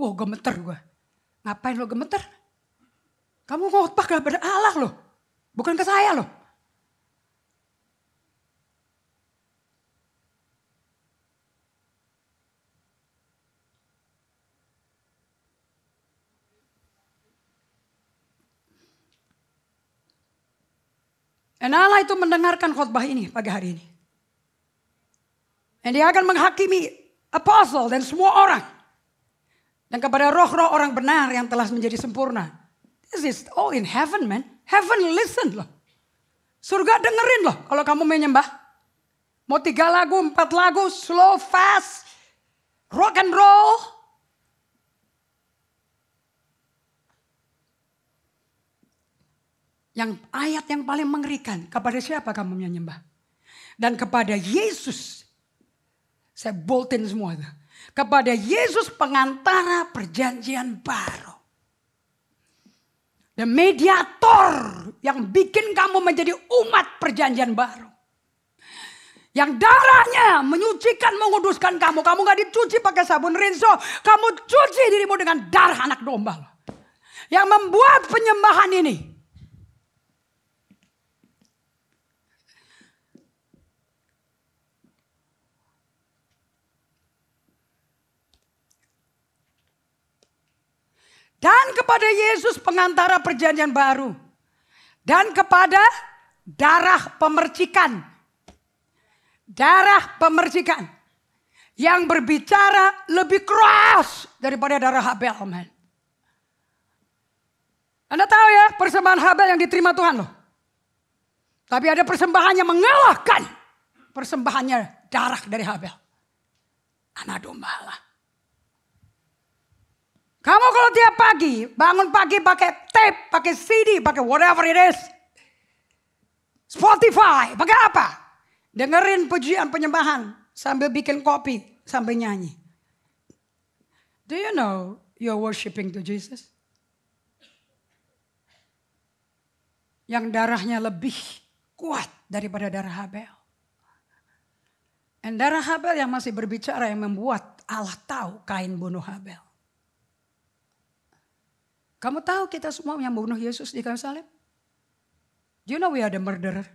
Wow, gemeter gue. Ngapain lo gemeter? Kamu ngotbah kepada Allah loh. Bukan ke saya loh. Dan Allah itu mendengarkan khotbah ini pagi hari ini. Dan dia akan menghakimi apostol dan semua orang. Dan kepada roh-roh orang benar yang telah menjadi sempurna. This is all oh, in heaven man. Heaven listen loh. Surga dengerin loh kalau kamu menyembah. Mau tiga lagu, empat lagu, slow, fast, rock and roll. Yang ayat yang paling mengerikan kepada siapa kamu menyembah? Dan kepada Yesus. Saya boltin semua itu kepada Yesus pengantara perjanjian baru. The mediator yang bikin kamu menjadi umat perjanjian baru. Yang darahnya menyucikan, menguduskan kamu. Kamu gak dicuci pakai sabun rinso. Kamu cuci dirimu dengan darah anak domba. Yang membuat penyembahan ini dan kepada Yesus pengantara perjanjian baru dan kepada darah pemercikan. Darah pemercikan yang berbicara lebih keras daripada darah Habel. Amen. Anda tahu ya persembahan Habel yang diterima Tuhan loh. Tapi ada persembahan yang mengalahkan persembahannya darah dari Habel. Anak domba lah. Kamu kalau tiap pagi bangun pagi pakai tape, pakai CD, pakai whatever it is. Spotify, pakai apa? Dengerin pujian penyembahan sambil bikin kopi, sambil nyanyi. Do you know you're worshiping to Jesus? Yang darahnya lebih kuat daripada darah Habel. Dan darah Habel yang masih berbicara yang membuat Allah tahu kain bunuh Habel. Kamu tahu kita semua yang membunuh Yesus di kayu salib? Do you know we are the murderer?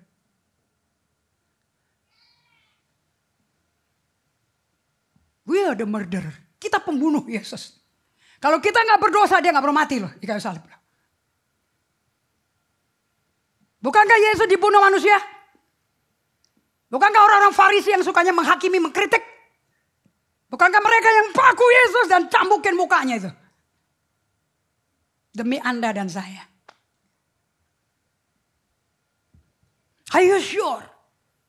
We are the murderer. Kita pembunuh Yesus. Kalau kita nggak berdosa dia nggak perlu mati loh di kayu salib. Bukankah Yesus dibunuh manusia? Bukankah orang-orang Farisi yang sukanya menghakimi, mengkritik? Bukankah mereka yang paku Yesus dan cambukin mukanya itu? Demi Anda dan saya. Are you sure?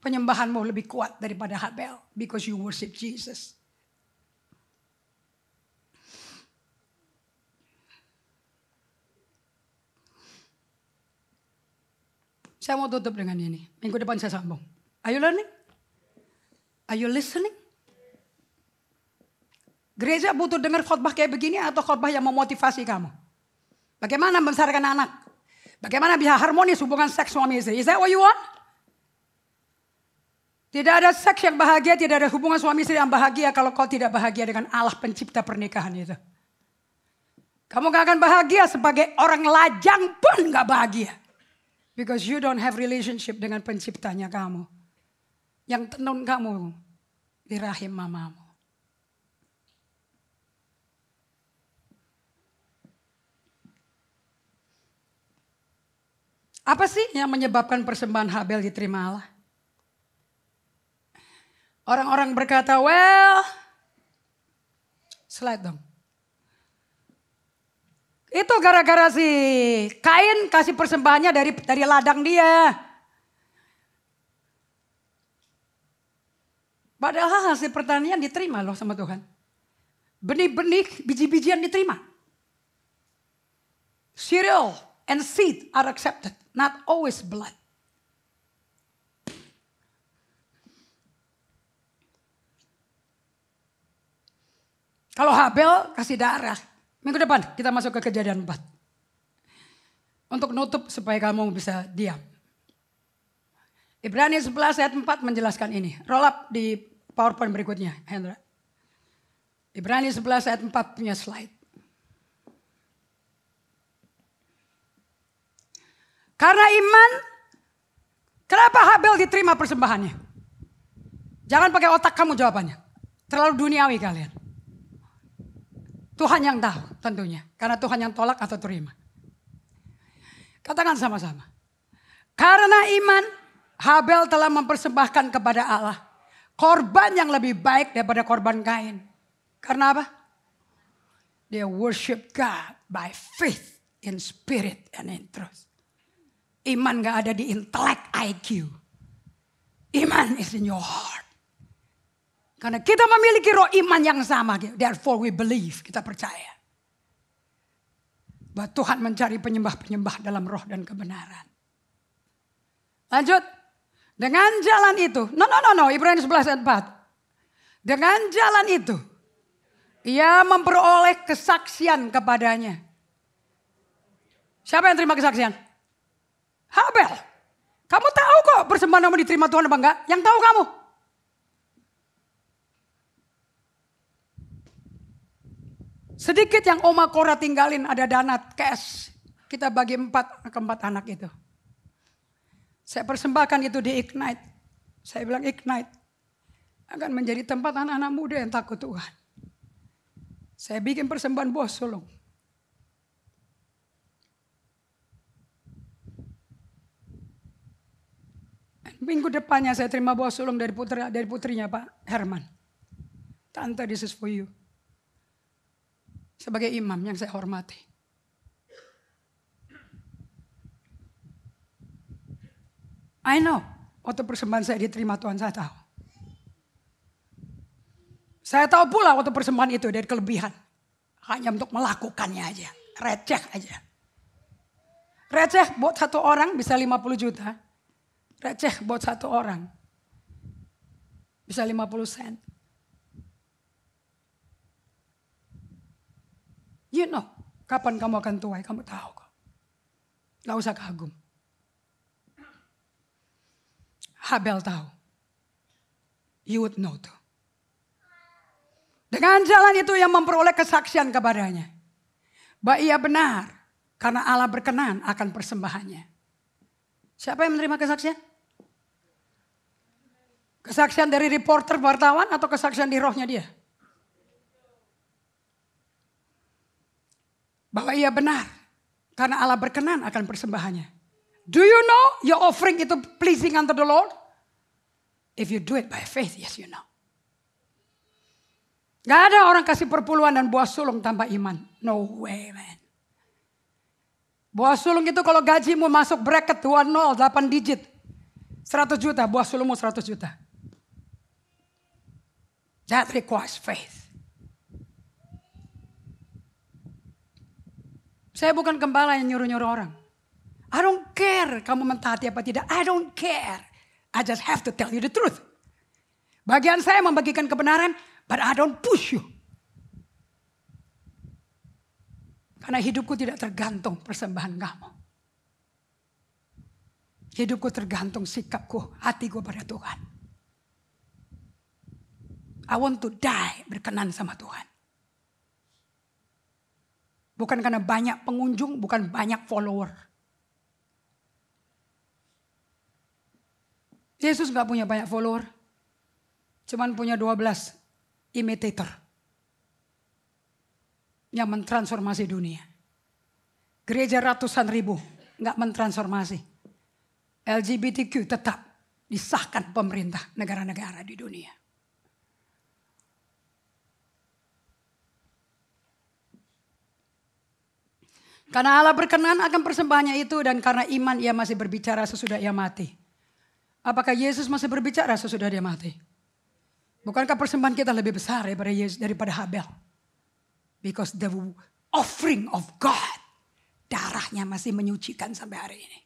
Penyembahanmu lebih kuat daripada Habel. Because you worship Jesus. Saya mau tutup dengan ini. Minggu depan saya sambung. Are you learning? Are you listening? Gereja butuh dengar khotbah kayak begini atau khotbah yang memotivasi kamu? Bagaimana membesarkan anak? Bagaimana bisa harmonis hubungan seks suami istri? Is that what you want? Tidak ada seks yang bahagia, tidak ada hubungan suami istri yang bahagia kalau kau tidak bahagia dengan Allah pencipta pernikahan itu. Kamu gak akan bahagia sebagai orang lajang pun gak bahagia. Because you don't have relationship dengan penciptanya kamu. Yang tenun kamu di rahim mamamu. Apa sih yang menyebabkan persembahan Habel diterima Allah? Orang-orang berkata, well, slide dong. Itu gara-gara si Kain kasih persembahannya dari dari ladang dia. Padahal hasil pertanian diterima loh sama Tuhan. Benih-benih, biji-bijian diterima. Cereal and seed are accepted not always blood. Kalau Habel kasih darah. Minggu depan kita masuk ke kejadian empat Untuk nutup supaya kamu bisa diam. Ibrani 11 ayat 4 menjelaskan ini. Roll up di PowerPoint berikutnya, Hendra. Ibrani 11 ayat 4 punya slide. Karena iman, kenapa Habel diterima persembahannya? Jangan pakai otak kamu jawabannya. Terlalu duniawi kalian. Tuhan yang tahu tentunya. Karena Tuhan yang tolak atau terima. Katakan sama-sama. Karena iman, Habel telah mempersembahkan kepada Allah korban yang lebih baik daripada korban kain. Karena apa? Dia worship God by faith in spirit and in truth. Iman gak ada di intelek IQ. Iman is in your heart. Karena kita memiliki roh iman yang sama. Therefore we believe. Kita percaya. Bahwa Tuhan mencari penyembah-penyembah dalam roh dan kebenaran. Lanjut. Dengan jalan itu. No, no, no, no. Ibrani 11 ayat 4. Dengan jalan itu. Ia memperoleh kesaksian kepadanya. Siapa yang terima kesaksian? Habel. Kamu tahu kok persembahan kamu diterima Tuhan apa enggak? Yang tahu kamu. Sedikit yang Oma Kora tinggalin ada dana cash. Kita bagi empat keempat anak itu. Saya persembahkan itu di Ignite. Saya bilang Ignite akan menjadi tempat anak-anak muda yang takut Tuhan. Saya bikin persembahan bos sulung. Minggu depannya saya terima bawa sulung dari putra dari putrinya Pak Herman. Tante this is for you. Sebagai imam yang saya hormati. I know. Waktu persembahan saya diterima Tuhan saya tahu. Saya tahu pula waktu persembahan itu dari kelebihan. Hanya untuk melakukannya aja. Receh aja. Receh buat satu orang bisa 50 juta receh buat satu orang. Bisa 50 sen. You know, kapan kamu akan tuai, kamu tahu kok. Gak usah kagum. Habel tahu. You would know too. Dengan jalan itu yang memperoleh kesaksian kepadanya. Bahwa ia benar, karena Allah berkenan akan persembahannya. Siapa yang menerima kesaksian? Kesaksian dari reporter wartawan atau kesaksian di rohnya dia? Bahwa ia benar. Karena Allah berkenan akan persembahannya. Do you know your offering itu pleasing unto the Lord? If you do it by faith, yes you know. Gak ada orang kasih perpuluhan dan buah sulung tanpa iman. No way man. Buah sulung itu kalau gajimu masuk bracket 8 digit. 100 juta, buah sulungmu 100 juta. That requires faith. Saya bukan gembala yang nyuruh-nyuruh orang. I don't care kamu mentaati apa tidak. I don't care. I just have to tell you the truth. Bagian saya membagikan kebenaran, but I don't push you. Karena hidupku tidak tergantung persembahan kamu. Hidupku tergantung sikapku, hatiku pada Tuhan. I want to die berkenan sama Tuhan. Bukan karena banyak pengunjung, bukan banyak follower. Yesus gak punya banyak follower. Cuman punya 12 imitator. Yang mentransformasi dunia. Gereja ratusan ribu gak mentransformasi. LGBTQ tetap disahkan pemerintah negara-negara di dunia. Karena Allah berkenan akan persembahannya itu dan karena iman ia masih berbicara sesudah ia mati. Apakah Yesus masih berbicara sesudah dia mati? Bukankah persembahan kita lebih besar daripada Yesus daripada Habel? Because the offering of God, darahnya masih menyucikan sampai hari ini.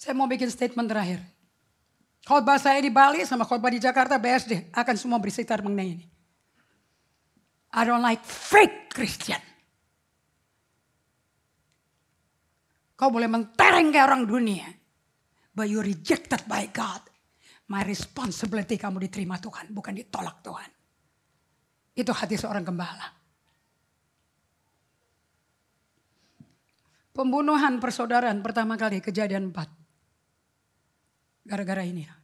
Saya mau bikin statement terakhir. Khotbah saya di Bali sama khotbah di Jakarta BSD akan semua bersekitar mengenai ini. I don't like fake Christian. Kau boleh mentereng kayak orang dunia. But you rejected by God. My responsibility kamu diterima Tuhan. Bukan ditolak Tuhan. Itu hati seorang gembala. Pembunuhan persaudaraan pertama kali kejadian 4. Gara-gara ini. Ya.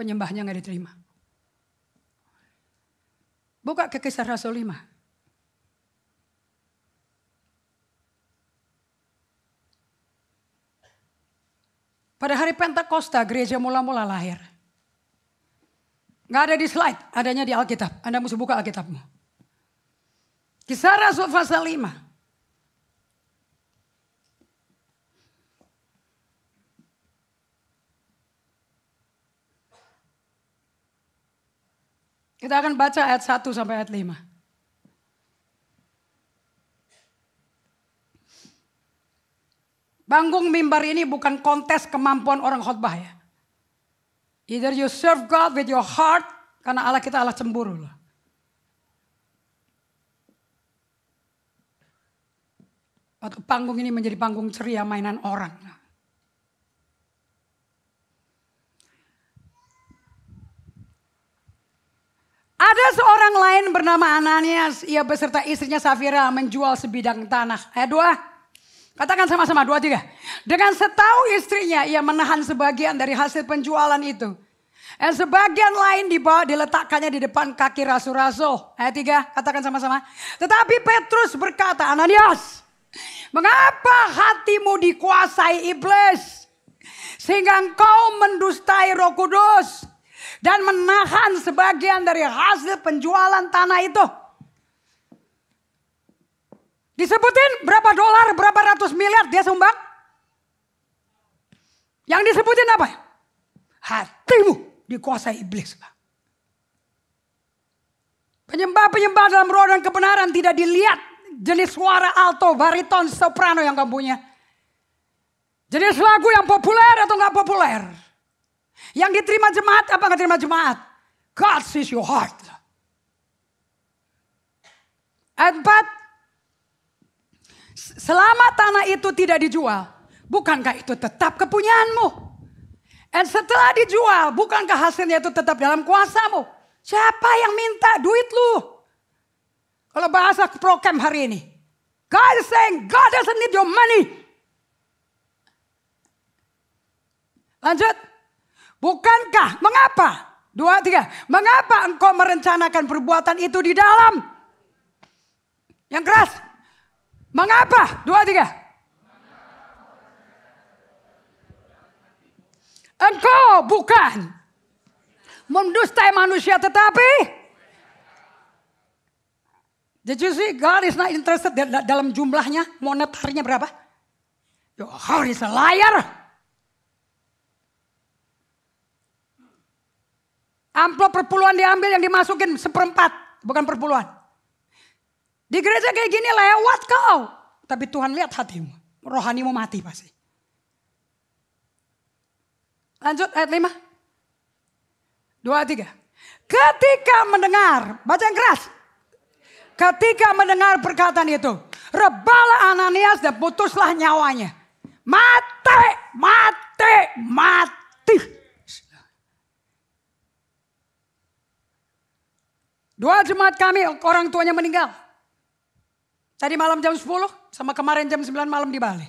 Penyembahnya gak diterima. Buka ke kisah Rasul 5. Pada hari Pentakosta gereja mula-mula lahir. Gak ada di slide, adanya di Alkitab. Anda mesti buka Alkitabmu. Kisah Rasul pasal 5. Kita akan baca ayat 1 sampai ayat 5. Panggung mimbar ini bukan kontes kemampuan orang khotbah ya. Either you serve God with your heart, karena Allah kita Allah cemburu lah. Waktu panggung ini menjadi panggung ceria mainan orang. Ada seorang lain bernama Ananias, ia beserta istrinya Safira menjual sebidang tanah. Ayat dua. Katakan sama-sama, dua tiga. Dengan setahu istrinya ia menahan sebagian dari hasil penjualan itu. Dan sebagian lain dibawa diletakkannya di depan kaki rasul-rasul. Ayat tiga, katakan sama-sama. Tetapi Petrus berkata, Ananias, mengapa hatimu dikuasai iblis? Sehingga engkau mendustai roh kudus dan menahan sebagian dari hasil penjualan tanah itu. Disebutin berapa dolar, berapa ratus miliar dia sumbang? Yang disebutin apa? Hatimu dikuasai iblis. Penyembah-penyembah dalam roh dan kebenaran tidak dilihat jenis suara alto, bariton, soprano yang kamu punya. Jenis lagu yang populer atau nggak populer. Yang diterima jemaat apa nggak terima jemaat? God sees your heart. Empat. but selama tanah itu tidak dijual, bukankah itu tetap kepunyaanmu? Dan setelah dijual, bukankah hasilnya itu tetap dalam kuasamu? Siapa yang minta duit lu? Kalau bahasa prokem hari ini. God is saying, God doesn't need your money. Lanjut. Bukankah? Mengapa? Dua, tiga. Mengapa engkau merencanakan perbuatan itu di dalam? Yang keras. Mengapa? Dua, tiga. Engkau bukan mendustai manusia tetapi Did you see God is not interested dalam jumlahnya, monetarnya berapa? Yo heart is a liar. Amplop perpuluhan diambil yang dimasukin seperempat, bukan perpuluhan. Di gereja kayak gini lewat kau. Tapi Tuhan lihat hatimu. Rohanimu mati pasti. Lanjut ayat 5. dua tiga Ketika mendengar, baca yang keras. Ketika mendengar perkataan itu, rebalah Ananias dan putuslah nyawanya. Mati, mati, mati. Dua jemaat kami orang tuanya meninggal. Tadi malam jam 10 sama kemarin jam 9 malam di Bali.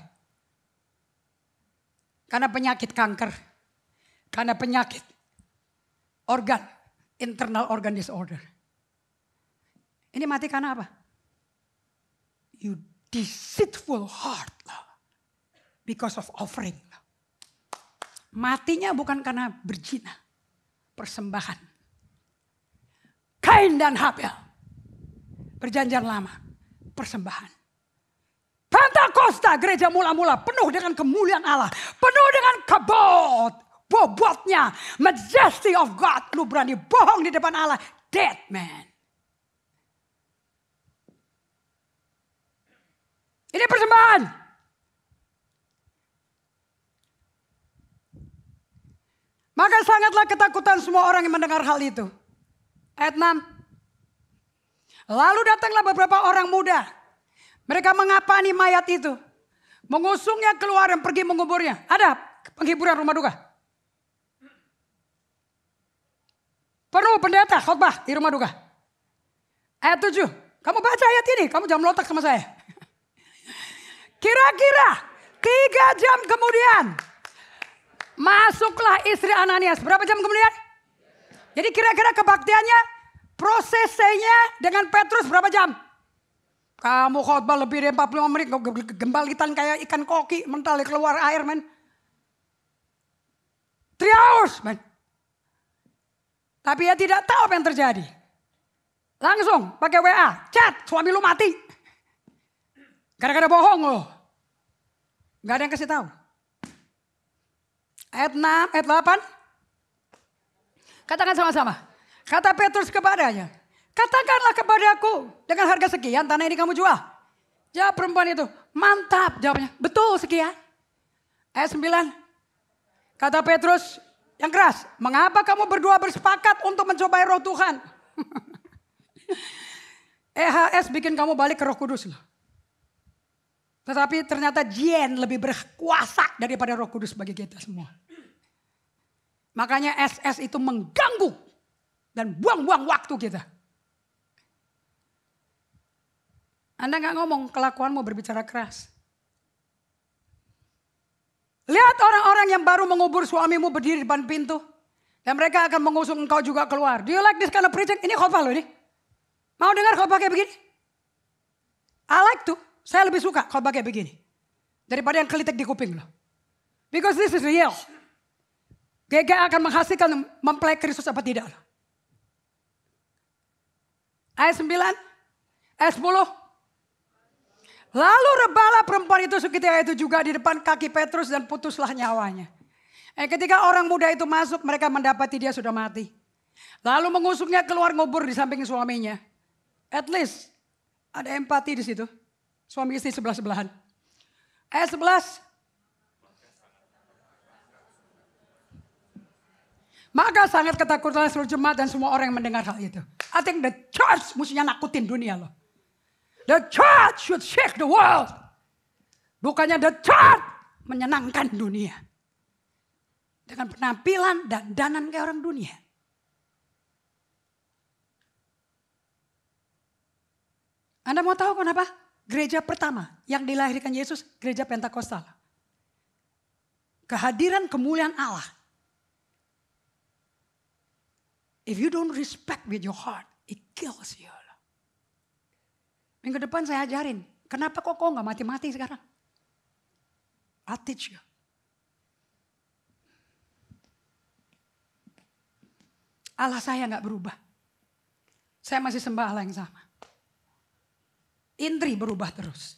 Karena penyakit kanker. Karena penyakit organ. Internal organ disorder. Ini mati karena apa? You deceitful heart. Because of offering. Matinya bukan karena berjina Persembahan Kain dan Habel. Perjanjian lama, persembahan. Pentakosta gereja mula-mula penuh dengan kemuliaan Allah. Penuh dengan kebot. Bobotnya. Majesty of God. Lu berani bohong di depan Allah. Dead man. Ini persembahan. Maka sangatlah ketakutan semua orang yang mendengar hal itu ayat 6. Lalu datanglah beberapa orang muda. Mereka mengapani mayat itu. Mengusungnya keluar dan pergi menguburnya. Ada penghiburan rumah duka. Perlu pendeta khotbah di rumah duka. Ayat 7. Kamu baca ayat ini, kamu jangan melotak sama saya. Kira-kira tiga jam kemudian masuklah istri Ananias. Berapa jam kemudian? Jadi kira-kira kebaktiannya prosesnya dengan Petrus berapa jam? Kamu khotbah lebih dari 45 menit, gembalitan kayak ikan koki, mentalik keluar air men. Three hours men. Tapi ya tidak tahu apa yang terjadi. Langsung pakai WA, chat, suami lu mati. Gara-gara bohong loh. Gak ada yang kasih tahu. Ayat 6, ayat 8, Katakan sama-sama. Kata Petrus kepadanya, katakanlah kepadaku dengan harga sekian tanah ini kamu jual. Jawab perempuan itu, mantap jawabnya, betul sekian. Ayat 9, kata Petrus yang keras, mengapa kamu berdua bersepakat untuk mencobai roh Tuhan? EHS e bikin kamu balik ke roh kudus loh. Tetapi ternyata Jien lebih berkuasa daripada roh kudus bagi kita semua. Makanya SS itu mengganggu dan buang-buang waktu kita. Anda nggak ngomong kelakuanmu berbicara keras. Lihat orang-orang yang baru mengubur suamimu berdiri di depan pintu. Dan mereka akan mengusung engkau juga keluar. Do you like this kind of preaching? Ini khotbah loh ini. Mau dengar khotbah kayak begini? I like to. Saya lebih suka khotbah kayak begini. Daripada yang kelitik di kuping loh. Because this is real. GGA akan menghasilkan mempelai Kristus apa tidak? Ayat 9, ayat 10. Lalu rebalah perempuan itu seketika itu juga di depan kaki Petrus dan putuslah nyawanya. Eh, ketika orang muda itu masuk mereka mendapati dia sudah mati. Lalu mengusungnya keluar ngubur di samping suaminya. At least ada empati di situ. Suami istri sebelah-sebelahan. Ayat 11, Maka sangat ketakutan seluruh jemaat dan semua orang yang mendengar hal itu. I think the church mestinya nakutin dunia loh. The church should shake the world. Bukannya the church menyenangkan dunia. Dengan penampilan dan danan kayak orang dunia. Anda mau tahu kenapa? Gereja pertama yang dilahirkan Yesus, gereja Pentakosta? Kehadiran kemuliaan Allah If you don't respect with your heart, it kills you. Minggu depan saya ajarin, kenapa kok kok nggak mati-mati sekarang? I'll teach you. Allah saya nggak berubah. Saya masih sembah Allah yang sama. Indri berubah terus.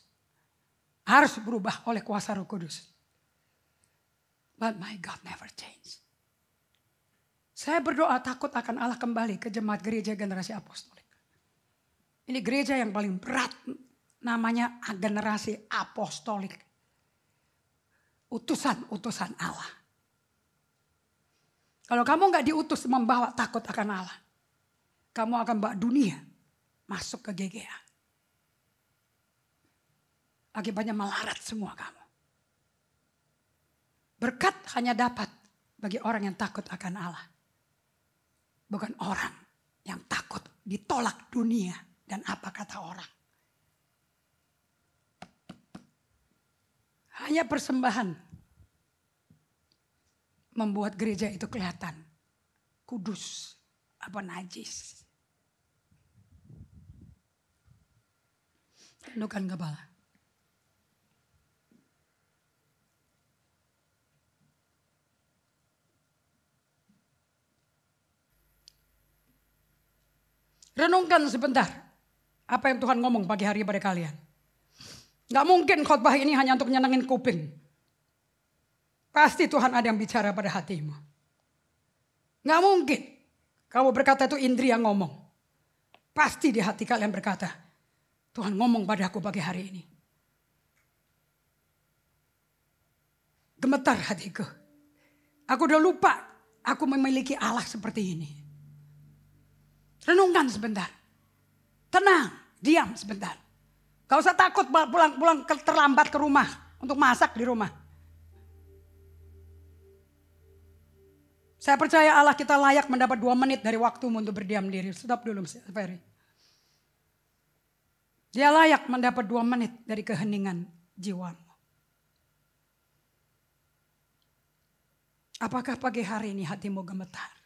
Harus berubah oleh kuasa roh kudus. But my God never changed. Saya berdoa takut akan Allah kembali ke jemaat gereja generasi apostolik. Ini gereja yang paling berat namanya generasi apostolik. Utusan-utusan Allah. Kalau kamu nggak diutus membawa takut akan Allah, kamu akan bawa dunia masuk ke GGA. Akibatnya melarat semua kamu. Berkat hanya dapat bagi orang yang takut akan Allah bukan orang yang takut ditolak dunia dan apa kata orang. Hanya persembahan membuat gereja itu kelihatan kudus apa najis. Tendukan kepala. Renungkan sebentar apa yang Tuhan ngomong pagi hari pada kalian. Gak mungkin khotbah ini hanya untuk nyenengin kuping. Pasti Tuhan ada yang bicara pada hatimu. Gak mungkin. Kamu berkata itu indri yang ngomong. Pasti di hati kalian berkata, Tuhan ngomong pada aku pagi hari ini. Gemetar hatiku. Aku udah lupa aku memiliki Allah seperti ini. Renungkan sebentar. Tenang, diam sebentar. Gak usah takut pulang-pulang terlambat ke rumah untuk masak di rumah. Saya percaya Allah kita layak mendapat dua menit dari waktumu untuk berdiam diri. Stop dulu, Ferry. Dia layak mendapat dua menit dari keheningan jiwamu. Apakah pagi hari ini hatimu gemetar?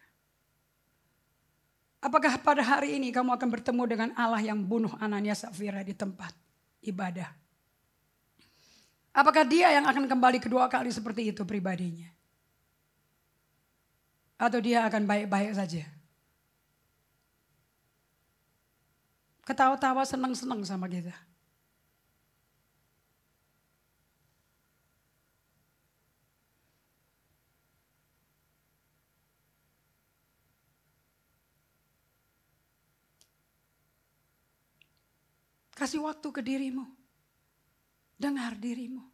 Apakah pada hari ini kamu akan bertemu dengan Allah yang bunuh Ananias Safira di tempat ibadah? Apakah dia yang akan kembali kedua kali seperti itu pribadinya? Atau dia akan baik-baik saja? Ketawa-tawa senang-senang sama kita. Kasih waktu ke dirimu. Dengar dirimu.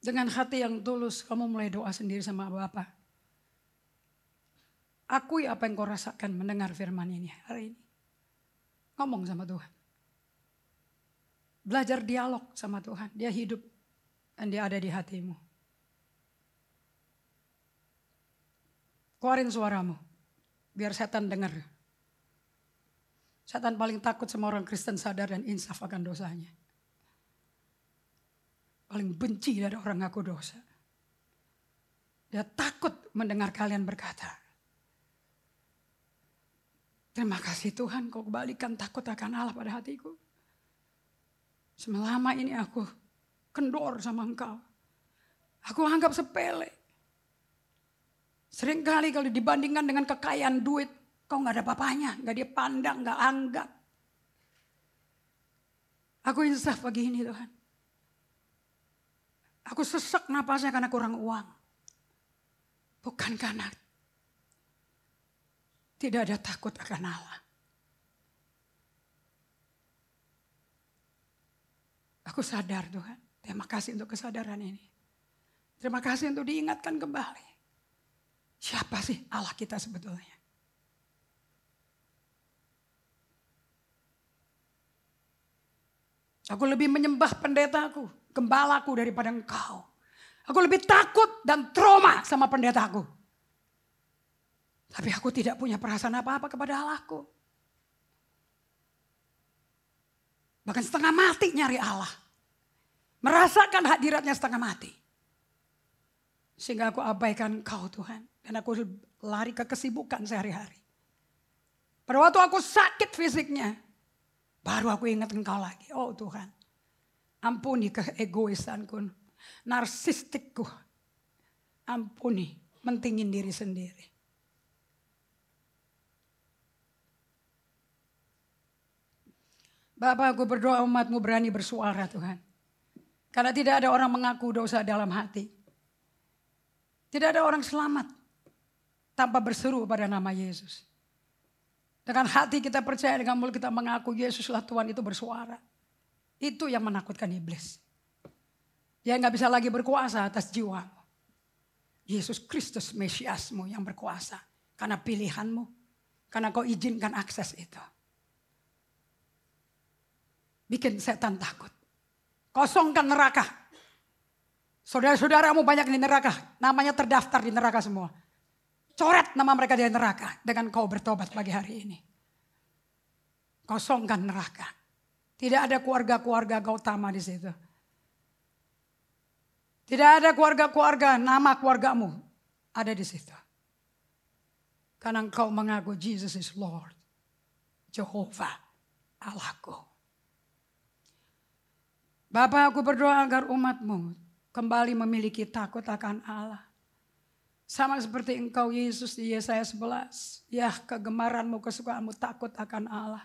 Dengan hati yang tulus kamu mulai doa sendiri sama Bapak. Akui apa yang kau rasakan mendengar firman ini hari ini. Ngomong sama Tuhan. Belajar dialog sama Tuhan. Dia hidup dan dia ada di hatimu. Keluarin suaramu. Biar setan dengar. Setan paling takut sama orang Kristen sadar dan insaf akan dosanya paling benci dari orang ngaku dosa. Dia takut mendengar kalian berkata. Terima kasih Tuhan kau kembalikan takut akan Allah pada hatiku. Selama ini aku kendor sama engkau. Aku anggap sepele. Seringkali kalau dibandingkan dengan kekayaan duit, kau nggak ada papanya, nggak dia pandang, nggak anggap. Aku insaf pagi ini Tuhan. Aku sesek napasnya karena kurang uang. Bukan karena tidak ada takut akan Allah. Aku sadar Tuhan. Terima kasih untuk kesadaran ini. Terima kasih untuk diingatkan kembali. Siapa sih Allah kita sebetulnya? Aku lebih menyembah pendetaku, gembalaku daripada engkau. Aku lebih takut dan trauma sama pendetaku. Tapi aku tidak punya perasaan apa-apa kepada Allahku. Bahkan setengah mati nyari Allah. Merasakan hadiratnya setengah mati. Sehingga aku abaikan kau Tuhan. Dan aku lari ke kesibukan sehari-hari. Pada waktu aku sakit fisiknya, Baru aku ingat engkau lagi. Oh Tuhan, ampuni keegoisanku, narsistikku. Ampuni, mentingin diri sendiri. Bapak aku berdoa umatmu berani bersuara Tuhan. Karena tidak ada orang mengaku dosa dalam hati. Tidak ada orang selamat tanpa berseru pada nama Yesus. Dengan hati kita percaya, dengan mulut kita mengaku Yesuslah Tuhan itu bersuara. Itu yang menakutkan iblis. Dia nggak bisa lagi berkuasa atas jiwamu. Yesus Kristus Mesiasmu yang berkuasa. Karena pilihanmu. Karena kau izinkan akses itu. Bikin setan takut. Kosongkan neraka. Saudara-saudaramu banyak di neraka. Namanya terdaftar di neraka semua. Coret nama mereka dari neraka dengan kau bertobat pagi hari ini. Kosongkan neraka. Tidak ada keluarga-keluarga kau Gautama di situ. Tidak ada keluarga-keluarga, nama keluargamu ada di situ. Karena engkau mengaku Jesus is Lord. Jehovah Allahku. Bapak aku berdoa agar umatmu kembali memiliki takut akan Allah. Sama seperti engkau Yesus di Yesaya 11. Ya kegemaranmu, kesukaanmu takut akan Allah.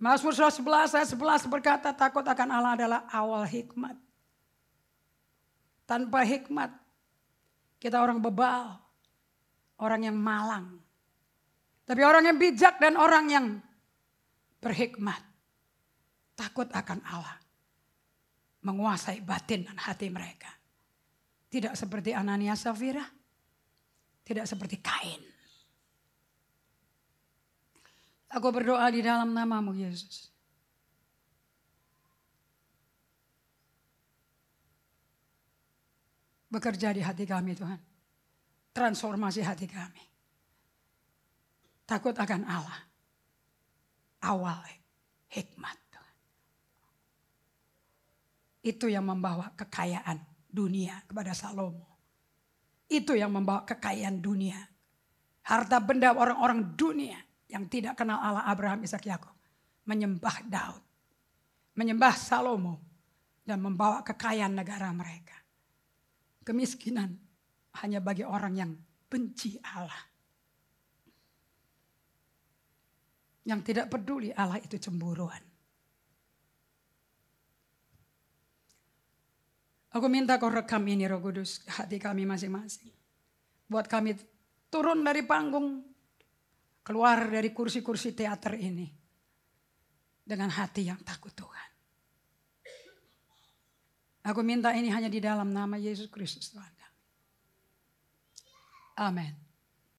Mazmur 11 ayat 11 berkata takut akan Allah adalah awal hikmat. Tanpa hikmat kita orang bebal, orang yang malang. Tapi orang yang bijak dan orang yang berhikmat. Takut akan Allah. Menguasai batin dan hati mereka. Tidak seperti Ananias Safira. Tidak seperti Kain. Aku berdoa di dalam namamu Yesus. Bekerja di hati kami Tuhan. Transformasi hati kami. Takut akan Allah. Awal hikmat Tuhan. Itu yang membawa kekayaan dunia kepada Salomo. Itu yang membawa kekayaan dunia. Harta benda orang-orang dunia yang tidak kenal Allah Abraham, Ishak, Yakub menyembah Daud, menyembah Salomo dan membawa kekayaan negara mereka. Kemiskinan hanya bagi orang yang benci Allah. Yang tidak peduli Allah itu cemburuan. Aku minta kau rekam ini roh kudus hati kami masing-masing. Buat kami turun dari panggung. Keluar dari kursi-kursi teater ini. Dengan hati yang takut Tuhan. Aku minta ini hanya di dalam nama Yesus Kristus Tuhan kami. Amin.